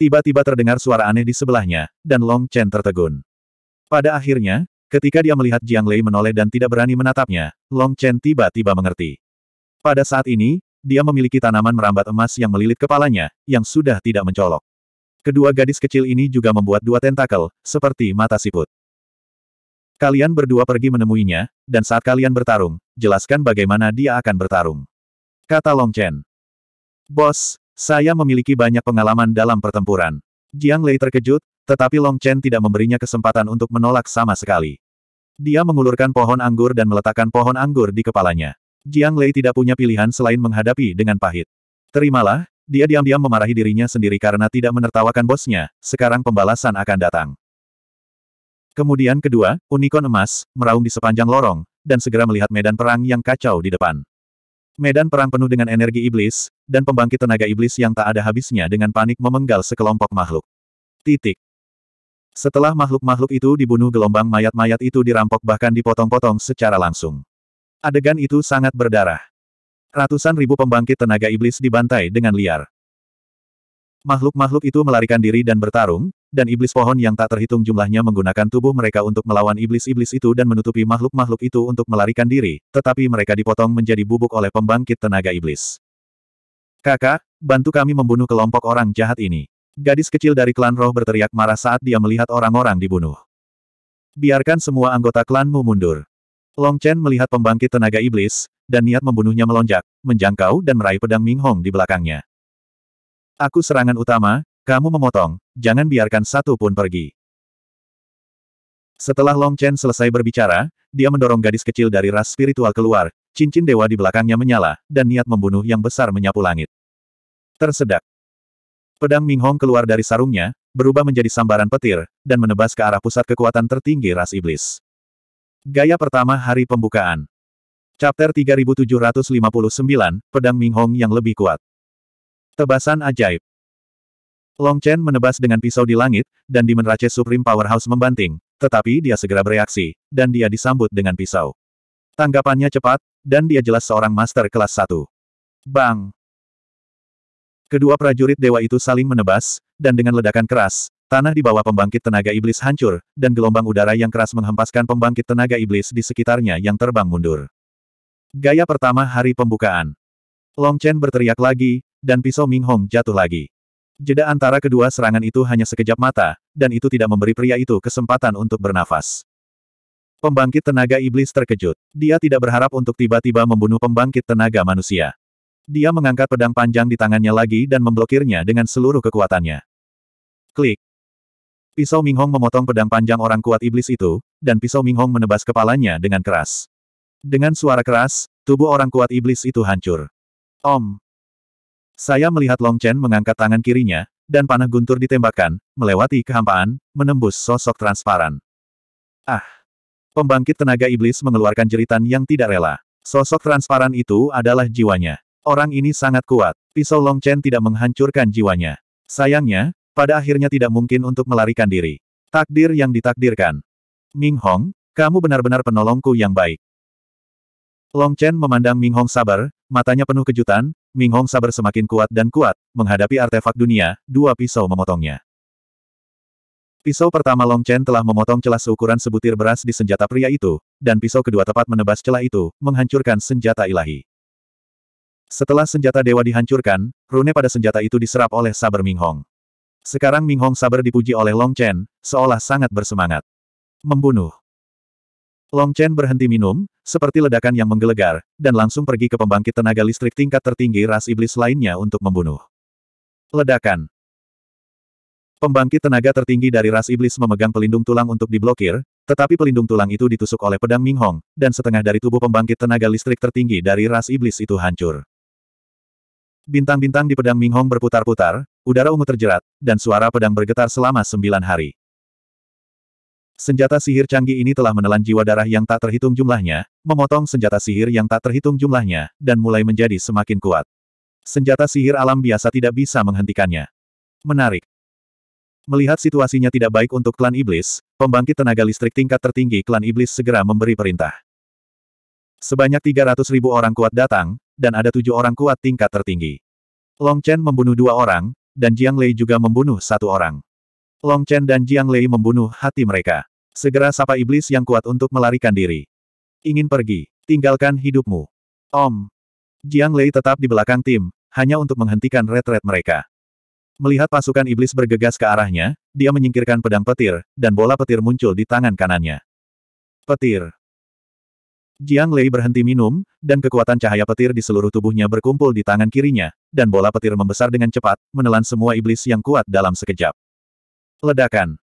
Tiba-tiba terdengar suara aneh di sebelahnya, dan Long Chen tertegun. Pada akhirnya, ketika dia melihat Jiang Lei menoleh dan tidak berani menatapnya, Long Chen tiba-tiba mengerti. Pada saat ini, dia memiliki tanaman merambat emas yang melilit kepalanya, yang sudah tidak mencolok. Kedua gadis kecil ini juga membuat dua tentakel, seperti mata siput. Kalian berdua pergi menemuinya, dan saat kalian bertarung, jelaskan bagaimana dia akan bertarung. Kata Long Chen. Bos, saya memiliki banyak pengalaman dalam pertempuran. Jiang Lei terkejut, tetapi Long Chen tidak memberinya kesempatan untuk menolak sama sekali. Dia mengulurkan pohon anggur dan meletakkan pohon anggur di kepalanya. Jiang Lei tidak punya pilihan selain menghadapi dengan pahit. Terimalah, dia diam-diam memarahi dirinya sendiri karena tidak menertawakan bosnya, sekarang pembalasan akan datang. Kemudian kedua, unicorn emas, meraung di sepanjang lorong, dan segera melihat medan perang yang kacau di depan. Medan perang penuh dengan energi iblis, dan pembangkit tenaga iblis yang tak ada habisnya dengan panik memenggal sekelompok makhluk. Titik. Setelah makhluk-makhluk itu dibunuh gelombang mayat-mayat itu dirampok bahkan dipotong-potong secara langsung. Adegan itu sangat berdarah. Ratusan ribu pembangkit tenaga iblis dibantai dengan liar. Makhluk-makhluk itu melarikan diri dan bertarung, dan iblis pohon yang tak terhitung jumlahnya menggunakan tubuh mereka untuk melawan iblis-iblis itu dan menutupi makhluk-makhluk itu untuk melarikan diri, tetapi mereka dipotong menjadi bubuk oleh pembangkit tenaga iblis. Kakak, bantu kami membunuh kelompok orang jahat ini. Gadis kecil dari klan roh berteriak marah saat dia melihat orang-orang dibunuh. Biarkan semua anggota klanmu mundur. Long Chen melihat pembangkit tenaga iblis, dan niat membunuhnya melonjak, menjangkau dan meraih pedang Ming Hong di belakangnya. Aku serangan utama, kamu memotong, jangan biarkan satu pun pergi. Setelah Long Chen selesai berbicara, dia mendorong gadis kecil dari ras spiritual keluar, cincin dewa di belakangnya menyala, dan niat membunuh yang besar menyapu langit. Tersedak. Pedang Ming Hong keluar dari sarungnya, berubah menjadi sambaran petir, dan menebas ke arah pusat kekuatan tertinggi ras iblis. Gaya pertama hari pembukaan. Chapter 3759, Pedang Ming Hong yang lebih kuat. Tebasan ajaib. Long Chen menebas dengan pisau di langit, dan di Menrace Supreme Powerhouse membanting, tetapi dia segera bereaksi, dan dia disambut dengan pisau. Tanggapannya cepat, dan dia jelas seorang master kelas 1. Bang! Kedua prajurit dewa itu saling menebas, dan dengan ledakan keras, tanah di bawah pembangkit tenaga iblis hancur, dan gelombang udara yang keras menghempaskan pembangkit tenaga iblis di sekitarnya yang terbang mundur. Gaya pertama hari pembukaan. Long Chen berteriak lagi, dan pisau Ming Hong jatuh lagi. Jeda antara kedua serangan itu hanya sekejap mata, dan itu tidak memberi pria itu kesempatan untuk bernafas. Pembangkit tenaga iblis terkejut. Dia tidak berharap untuk tiba-tiba membunuh pembangkit tenaga manusia. Dia mengangkat pedang panjang di tangannya lagi dan memblokirnya dengan seluruh kekuatannya. Klik. Pisau Ming Hong memotong pedang panjang orang kuat iblis itu, dan pisau Ming Hong menebas kepalanya dengan keras. Dengan suara keras, tubuh orang kuat iblis itu hancur. Om! Saya melihat Long Chen mengangkat tangan kirinya, dan panah guntur ditembakkan, melewati kehampaan, menembus sosok transparan. Ah! Pembangkit tenaga iblis mengeluarkan jeritan yang tidak rela. Sosok transparan itu adalah jiwanya. Orang ini sangat kuat. Pisau Long Chen tidak menghancurkan jiwanya. Sayangnya, pada akhirnya tidak mungkin untuk melarikan diri. Takdir yang ditakdirkan. Ming Hong, kamu benar-benar penolongku yang baik. Long Chen memandang Ming Hong sabar, matanya penuh kejutan, Ming Hong sabar semakin kuat dan kuat, menghadapi artefak dunia, dua pisau memotongnya. Pisau pertama Long Chen telah memotong celah seukuran sebutir beras di senjata pria itu, dan pisau kedua tepat menebas celah itu, menghancurkan senjata ilahi. Setelah senjata dewa dihancurkan, rune pada senjata itu diserap oleh sabar Ming Hong. Sekarang Ming Hong sabar dipuji oleh Long Chen, seolah sangat bersemangat. Membunuh. Long Chen berhenti minum, seperti ledakan yang menggelegar, dan langsung pergi ke pembangkit tenaga listrik tingkat tertinggi ras iblis lainnya untuk membunuh. Ledakan Pembangkit tenaga tertinggi dari ras iblis memegang pelindung tulang untuk diblokir, tetapi pelindung tulang itu ditusuk oleh pedang Ming Hong, dan setengah dari tubuh pembangkit tenaga listrik tertinggi dari ras iblis itu hancur. Bintang-bintang di pedang Ming Hong berputar-putar, udara ungu terjerat, dan suara pedang bergetar selama sembilan hari. Senjata sihir canggih ini telah menelan jiwa darah yang tak terhitung jumlahnya, memotong senjata sihir yang tak terhitung jumlahnya, dan mulai menjadi semakin kuat. Senjata sihir alam biasa tidak bisa menghentikannya. Menarik. Melihat situasinya tidak baik untuk klan iblis, pembangkit tenaga listrik tingkat tertinggi klan iblis segera memberi perintah. Sebanyak 300 ribu orang kuat datang, dan ada tujuh orang kuat tingkat tertinggi. Long Chen membunuh dua orang, dan Jiang Lei juga membunuh satu orang. Long Chen dan Jiang Lei membunuh hati mereka. Segera sapa iblis yang kuat untuk melarikan diri. Ingin pergi, tinggalkan hidupmu. Om. Jiang Lei tetap di belakang tim, hanya untuk menghentikan retret mereka. Melihat pasukan iblis bergegas ke arahnya, dia menyingkirkan pedang petir, dan bola petir muncul di tangan kanannya. Petir. Jiang Lei berhenti minum, dan kekuatan cahaya petir di seluruh tubuhnya berkumpul di tangan kirinya, dan bola petir membesar dengan cepat, menelan semua iblis yang kuat dalam sekejap. Ledakan.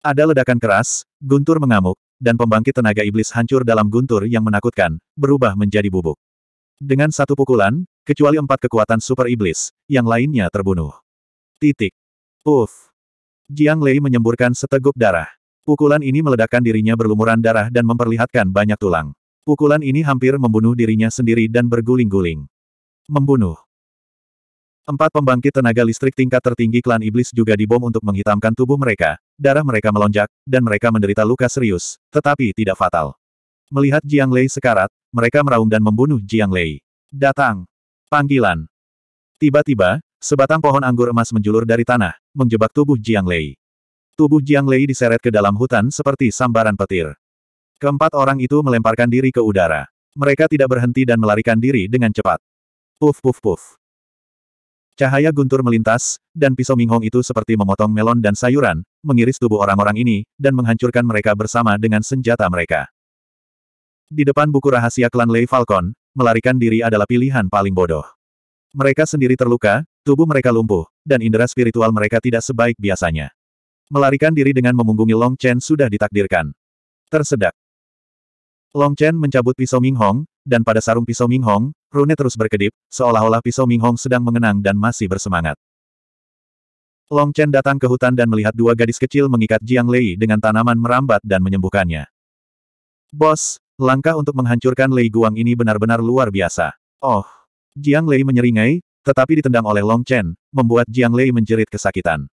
Ada ledakan keras, guntur mengamuk, dan pembangkit tenaga iblis hancur dalam guntur yang menakutkan, berubah menjadi bubuk. Dengan satu pukulan, kecuali empat kekuatan super iblis, yang lainnya terbunuh. Titik. Puff. Jiang Lei menyemburkan seteguk darah. Pukulan ini meledakkan dirinya berlumuran darah dan memperlihatkan banyak tulang. Pukulan ini hampir membunuh dirinya sendiri dan berguling-guling. Membunuh. Empat pembangkit tenaga listrik tingkat tertinggi klan iblis juga dibom untuk menghitamkan tubuh mereka, darah mereka melonjak, dan mereka menderita luka serius, tetapi tidak fatal. Melihat Jiang Lei sekarat, mereka meraung dan membunuh Jiang Lei. Datang! Panggilan! Tiba-tiba, sebatang pohon anggur emas menjulur dari tanah, menjebak tubuh Jiang Lei. Tubuh Jiang Lei diseret ke dalam hutan seperti sambaran petir. Keempat orang itu melemparkan diri ke udara. Mereka tidak berhenti dan melarikan diri dengan cepat. Puf puf puf. Cahaya guntur melintas, dan pisau Minghong itu seperti memotong melon dan sayuran, mengiris tubuh orang-orang ini, dan menghancurkan mereka bersama dengan senjata mereka. Di depan buku rahasia klan Lei Falcon, melarikan diri adalah pilihan paling bodoh. Mereka sendiri terluka, tubuh mereka lumpuh, dan indera spiritual mereka tidak sebaik biasanya. Melarikan diri dengan memunggungi Long Chen sudah ditakdirkan. Tersedak. Long Chen mencabut pisau Minghong, dan pada sarung pisau Minghong, Rune terus berkedip, seolah-olah pisau Ming Hong sedang mengenang dan masih bersemangat. Long Chen datang ke hutan dan melihat dua gadis kecil mengikat Jiang Lei dengan tanaman merambat dan menyembuhkannya. Bos, langkah untuk menghancurkan Lei Guang ini benar-benar luar biasa. Oh, Jiang Lei menyeringai, tetapi ditendang oleh Long Chen, membuat Jiang Lei menjerit kesakitan.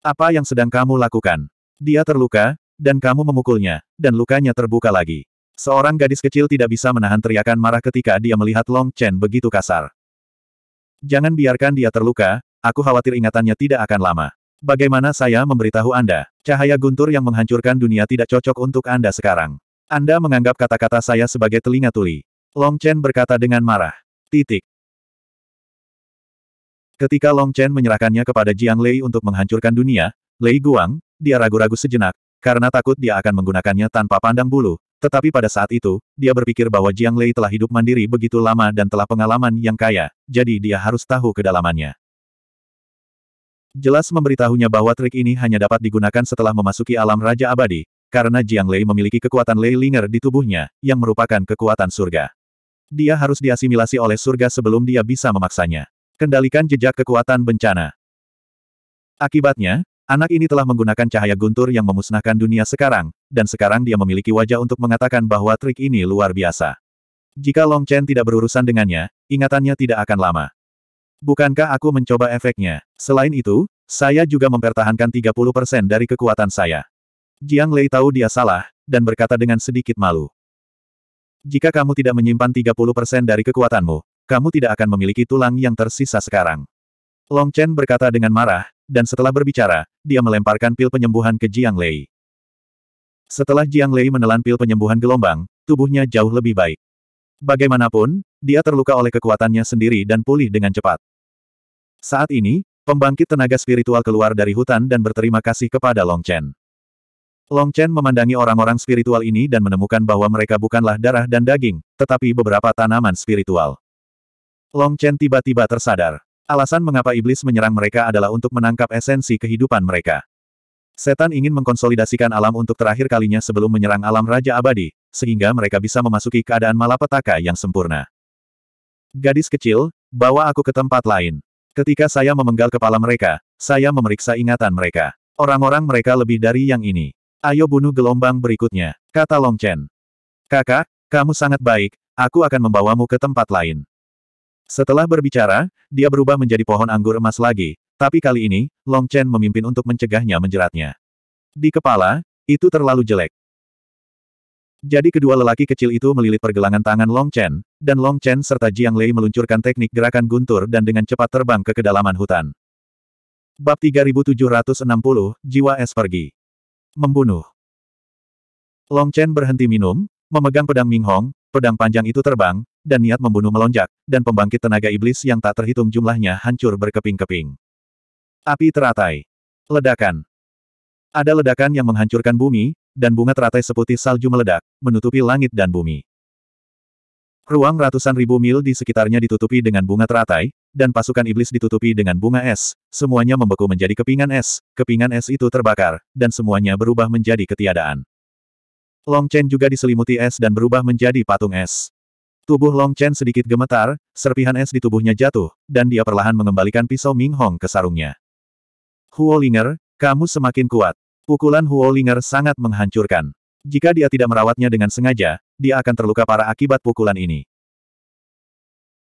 Apa yang sedang kamu lakukan? Dia terluka, dan kamu memukulnya, dan lukanya terbuka lagi. Seorang gadis kecil tidak bisa menahan teriakan marah ketika dia melihat Long Chen begitu kasar. Jangan biarkan dia terluka, aku khawatir ingatannya tidak akan lama. Bagaimana saya memberitahu Anda? Cahaya guntur yang menghancurkan dunia tidak cocok untuk Anda sekarang. Anda menganggap kata-kata saya sebagai telinga tuli. Long Chen berkata dengan marah. Titik. Ketika Long Chen menyerahkannya kepada Jiang Lei untuk menghancurkan dunia, Lei Guang, dia ragu-ragu sejenak, karena takut dia akan menggunakannya tanpa pandang bulu, tetapi pada saat itu, dia berpikir bahwa Jiang Lei telah hidup mandiri begitu lama dan telah pengalaman yang kaya, jadi dia harus tahu kedalamannya. Jelas memberitahunya bahwa trik ini hanya dapat digunakan setelah memasuki alam Raja Abadi, karena Jiang Lei memiliki kekuatan Lei Linger di tubuhnya, yang merupakan kekuatan surga. Dia harus diasimilasi oleh surga sebelum dia bisa memaksanya. Kendalikan jejak kekuatan bencana. Akibatnya, Anak ini telah menggunakan cahaya guntur yang memusnahkan dunia sekarang, dan sekarang dia memiliki wajah untuk mengatakan bahwa trik ini luar biasa. Jika Long Chen tidak berurusan dengannya, ingatannya tidak akan lama. Bukankah aku mencoba efeknya? Selain itu, saya juga mempertahankan 30% dari kekuatan saya. Jiang Lei tahu dia salah, dan berkata dengan sedikit malu. Jika kamu tidak menyimpan 30% dari kekuatanmu, kamu tidak akan memiliki tulang yang tersisa sekarang. Long Chen berkata dengan marah, dan setelah berbicara, dia melemparkan pil penyembuhan ke Jiang Lei. Setelah Jiang Lei menelan pil penyembuhan gelombang, tubuhnya jauh lebih baik. Bagaimanapun, dia terluka oleh kekuatannya sendiri dan pulih dengan cepat. Saat ini, pembangkit tenaga spiritual keluar dari hutan dan berterima kasih kepada Long Chen. Long Chen memandangi orang-orang spiritual ini dan menemukan bahwa mereka bukanlah darah dan daging, tetapi beberapa tanaman spiritual. Long Chen tiba-tiba tersadar. Alasan mengapa iblis menyerang mereka adalah untuk menangkap esensi kehidupan mereka. Setan ingin mengkonsolidasikan alam untuk terakhir kalinya sebelum menyerang alam Raja Abadi, sehingga mereka bisa memasuki keadaan malapetaka yang sempurna. Gadis kecil, bawa aku ke tempat lain. Ketika saya memenggal kepala mereka, saya memeriksa ingatan mereka. Orang-orang mereka lebih dari yang ini. Ayo bunuh gelombang berikutnya, kata Long Chen. Kakak, kamu sangat baik, aku akan membawamu ke tempat lain. Setelah berbicara, dia berubah menjadi pohon anggur emas lagi, tapi kali ini, Long Chen memimpin untuk mencegahnya menjeratnya. Di kepala, itu terlalu jelek. Jadi kedua lelaki kecil itu melilit pergelangan tangan Long Chen, dan Long Chen serta Jiang Lei meluncurkan teknik gerakan guntur dan dengan cepat terbang ke kedalaman hutan. Bab 3760, Jiwa Es Pergi. Membunuh. Long Chen berhenti minum, memegang pedang Ming Hong, pedang panjang itu terbang, dan niat membunuh melonjak, dan pembangkit tenaga iblis yang tak terhitung jumlahnya hancur berkeping-keping. Api teratai. Ledakan. Ada ledakan yang menghancurkan bumi, dan bunga teratai seputih salju meledak, menutupi langit dan bumi. Ruang ratusan ribu mil di sekitarnya ditutupi dengan bunga teratai, dan pasukan iblis ditutupi dengan bunga es, semuanya membeku menjadi kepingan es, kepingan es itu terbakar, dan semuanya berubah menjadi ketiadaan. Long Chen juga diselimuti es dan berubah menjadi patung es. Tubuh Long Chen sedikit gemetar, serpihan es di tubuhnya jatuh, dan dia perlahan mengembalikan pisau Ming Hong ke sarungnya. Huo Ling'er, kamu semakin kuat. Pukulan Huo Ling'er sangat menghancurkan. Jika dia tidak merawatnya dengan sengaja, dia akan terluka parah akibat pukulan ini.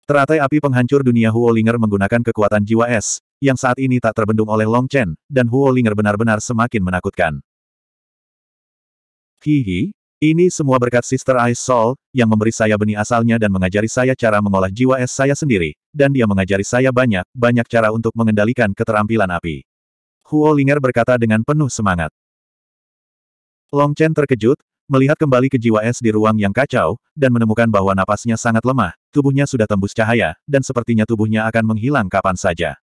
Teratai api penghancur dunia Huo Ling'er menggunakan kekuatan jiwa es, yang saat ini tak terbendung oleh Long Chen, dan Huo Ling'er benar-benar semakin menakutkan. Hihi, ini semua berkat Sister Ice Soul, yang memberi saya benih asalnya dan mengajari saya cara mengolah jiwa es saya sendiri, dan dia mengajari saya banyak, banyak cara untuk mengendalikan keterampilan api. Huo Linger berkata dengan penuh semangat. Long Chen terkejut, melihat kembali ke jiwa es di ruang yang kacau, dan menemukan bahwa napasnya sangat lemah, tubuhnya sudah tembus cahaya, dan sepertinya tubuhnya akan menghilang kapan saja.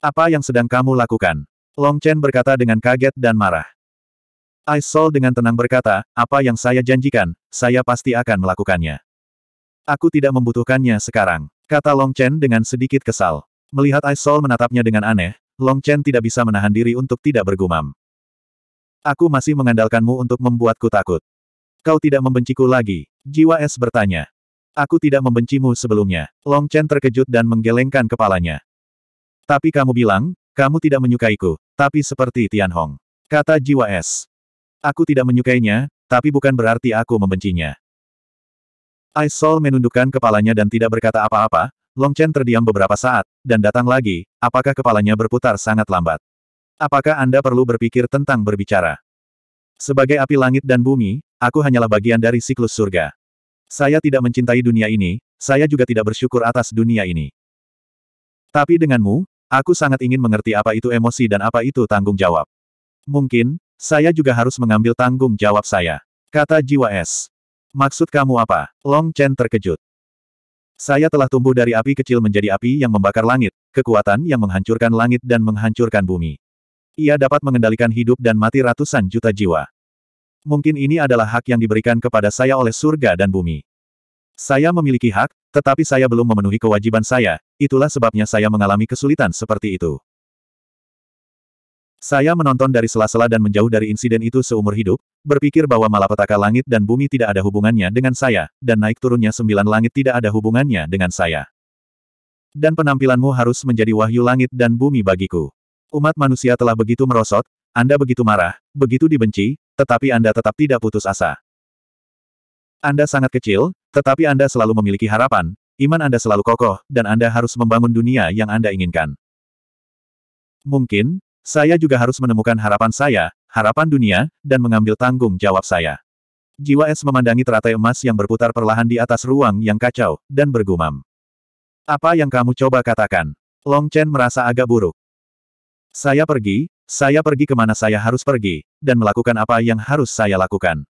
Apa yang sedang kamu lakukan? Long Chen berkata dengan kaget dan marah. Aisol dengan tenang berkata, apa yang saya janjikan, saya pasti akan melakukannya. Aku tidak membutuhkannya sekarang, kata Long Chen dengan sedikit kesal. Melihat Aisol menatapnya dengan aneh, Long Chen tidak bisa menahan diri untuk tidak bergumam. Aku masih mengandalkanmu untuk membuatku takut. Kau tidak membenciku lagi, Jiwa Es bertanya. Aku tidak membencimu sebelumnya. Long Chen terkejut dan menggelengkan kepalanya. Tapi kamu bilang, kamu tidak menyukaiku, tapi seperti Tian Hong. Kata Jiwa Es. Aku tidak menyukainya, tapi bukan berarti aku membencinya. Aisol menundukkan kepalanya dan tidak berkata apa-apa, Long Chen terdiam beberapa saat, dan datang lagi, apakah kepalanya berputar sangat lambat? Apakah Anda perlu berpikir tentang berbicara? Sebagai api langit dan bumi, aku hanyalah bagian dari siklus surga. Saya tidak mencintai dunia ini, saya juga tidak bersyukur atas dunia ini. Tapi denganmu, aku sangat ingin mengerti apa itu emosi dan apa itu tanggung jawab. Mungkin, saya juga harus mengambil tanggung jawab saya. Kata Jiwa Es. Maksud kamu apa? Long Chen terkejut. Saya telah tumbuh dari api kecil menjadi api yang membakar langit, kekuatan yang menghancurkan langit dan menghancurkan bumi. Ia dapat mengendalikan hidup dan mati ratusan juta jiwa. Mungkin ini adalah hak yang diberikan kepada saya oleh surga dan bumi. Saya memiliki hak, tetapi saya belum memenuhi kewajiban saya, itulah sebabnya saya mengalami kesulitan seperti itu. Saya menonton dari sela-sela dan menjauh dari insiden itu seumur hidup, berpikir bahwa malapetaka langit dan bumi tidak ada hubungannya dengan saya, dan naik turunnya sembilan langit tidak ada hubungannya dengan saya. Dan penampilanmu harus menjadi wahyu langit dan bumi bagiku. Umat manusia telah begitu merosot, Anda begitu marah, begitu dibenci, tetapi Anda tetap tidak putus asa. Anda sangat kecil, tetapi Anda selalu memiliki harapan, iman Anda selalu kokoh, dan Anda harus membangun dunia yang Anda inginkan. Mungkin, saya juga harus menemukan harapan saya, harapan dunia, dan mengambil tanggung jawab saya. Jiwa es memandangi teratai emas yang berputar perlahan di atas ruang yang kacau, dan bergumam. Apa yang kamu coba katakan? Long Chen merasa agak buruk. Saya pergi, saya pergi kemana saya harus pergi, dan melakukan apa yang harus saya lakukan.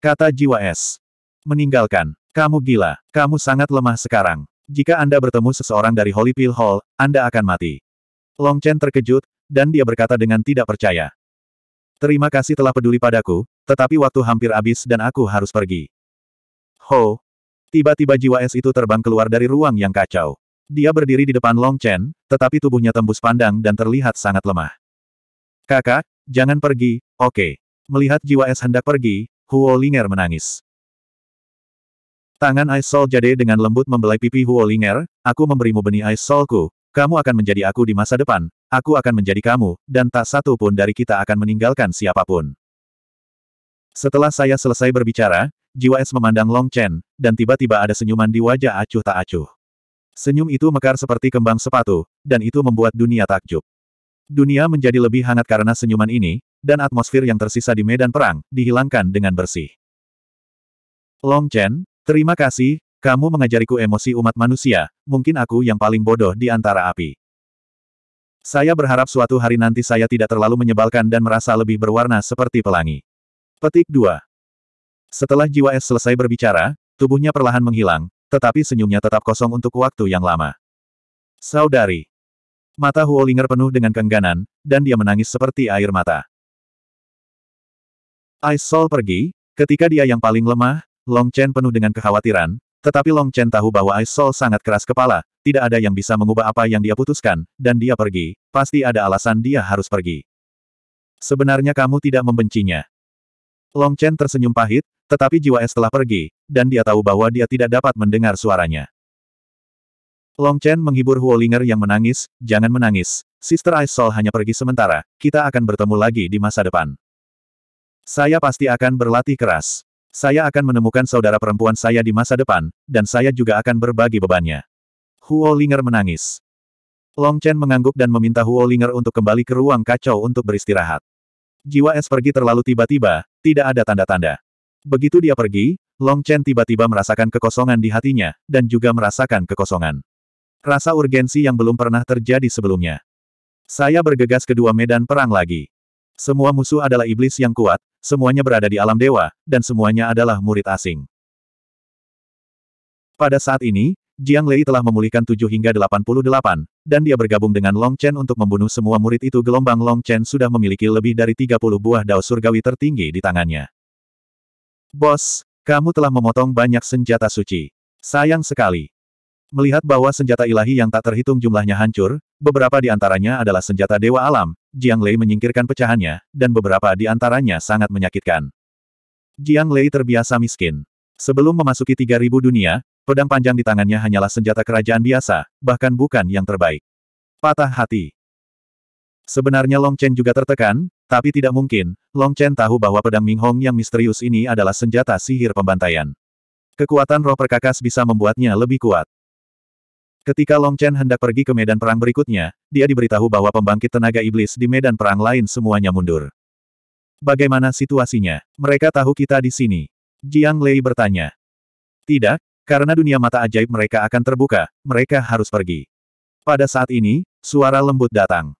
Kata jiwa es. Meninggalkan. Kamu gila. Kamu sangat lemah sekarang. Jika Anda bertemu seseorang dari Holy Pill Hall, Anda akan mati. Long Chen terkejut, dan dia berkata dengan tidak percaya. Terima kasih telah peduli padaku, tetapi waktu hampir habis dan aku harus pergi. Ho! Tiba-tiba jiwa es itu terbang keluar dari ruang yang kacau. Dia berdiri di depan Long Chen, tetapi tubuhnya tembus pandang dan terlihat sangat lemah. Kakak, jangan pergi, oke. Okay. Melihat jiwa es hendak pergi, Huo Linger menangis. Tangan Ice Soul Jade dengan lembut membelai pipi Huo Linger, aku memberimu benih Ice Soulku, kamu akan menjadi aku di masa depan, Aku akan menjadi kamu, dan tak satu pun dari kita akan meninggalkan siapapun. Setelah saya selesai berbicara, Jiwa Es memandang Long Chen, dan tiba-tiba ada senyuman di wajah acuh tak acuh. Senyum itu mekar seperti kembang sepatu, dan itu membuat dunia takjub. Dunia menjadi lebih hangat karena senyuman ini, dan atmosfer yang tersisa di medan perang, dihilangkan dengan bersih. Long Chen, terima kasih, kamu mengajariku emosi umat manusia, mungkin aku yang paling bodoh di antara api. Saya berharap suatu hari nanti saya tidak terlalu menyebalkan dan merasa lebih berwarna seperti pelangi. Petik 2. Setelah jiwa es selesai berbicara, tubuhnya perlahan menghilang, tetapi senyumnya tetap kosong untuk waktu yang lama. Saudari. Mata Huolinger penuh dengan keengganan, dan dia menangis seperti air mata. Ice Soul pergi, ketika dia yang paling lemah, Long Chen penuh dengan kekhawatiran, tetapi Long Chen tahu bahwa Ice Soul sangat keras kepala, tidak ada yang bisa mengubah apa yang dia putuskan, dan dia pergi, pasti ada alasan dia harus pergi. Sebenarnya kamu tidak membencinya. Long Chen tersenyum pahit, tetapi jiwa es telah pergi, dan dia tahu bahwa dia tidak dapat mendengar suaranya. Long Chen menghibur Huolinger yang menangis, jangan menangis, Sister Ice Soul hanya pergi sementara, kita akan bertemu lagi di masa depan. Saya pasti akan berlatih keras. Saya akan menemukan saudara perempuan saya di masa depan, dan saya juga akan berbagi bebannya. Huo Linger menangis. Long Chen mengangguk dan meminta Huo Linger untuk kembali ke ruang kacau untuk beristirahat. Jiwa es pergi terlalu tiba-tiba, tidak ada tanda-tanda. Begitu dia pergi, Long Chen tiba-tiba merasakan kekosongan di hatinya, dan juga merasakan kekosongan. Rasa urgensi yang belum pernah terjadi sebelumnya. Saya bergegas ke dua medan perang lagi. Semua musuh adalah iblis yang kuat, semuanya berada di alam dewa, dan semuanya adalah murid asing. Pada saat ini, Jiang Lei telah memulihkan 7 hingga 88, dan dia bergabung dengan Long Chen untuk membunuh semua murid itu gelombang Long Chen sudah memiliki lebih dari 30 buah dao surgawi tertinggi di tangannya. Bos, kamu telah memotong banyak senjata suci. Sayang sekali. Melihat bahwa senjata ilahi yang tak terhitung jumlahnya hancur, beberapa di antaranya adalah senjata Dewa Alam, Jiang Lei menyingkirkan pecahannya, dan beberapa di antaranya sangat menyakitkan. Jiang Lei terbiasa miskin. Sebelum memasuki 3000 dunia, pedang panjang di tangannya hanyalah senjata kerajaan biasa, bahkan bukan yang terbaik. Patah hati. Sebenarnya Long Chen juga tertekan, tapi tidak mungkin, Long Chen tahu bahwa pedang Ming Hong yang misterius ini adalah senjata sihir pembantaian. Kekuatan roh perkakas bisa membuatnya lebih kuat. Ketika Long Chen hendak pergi ke medan perang berikutnya, dia diberitahu bahwa pembangkit tenaga iblis di medan perang lain semuanya mundur. Bagaimana situasinya? Mereka tahu kita di sini. Jiang Lei bertanya. Tidak, karena dunia mata ajaib mereka akan terbuka, mereka harus pergi. Pada saat ini, suara lembut datang.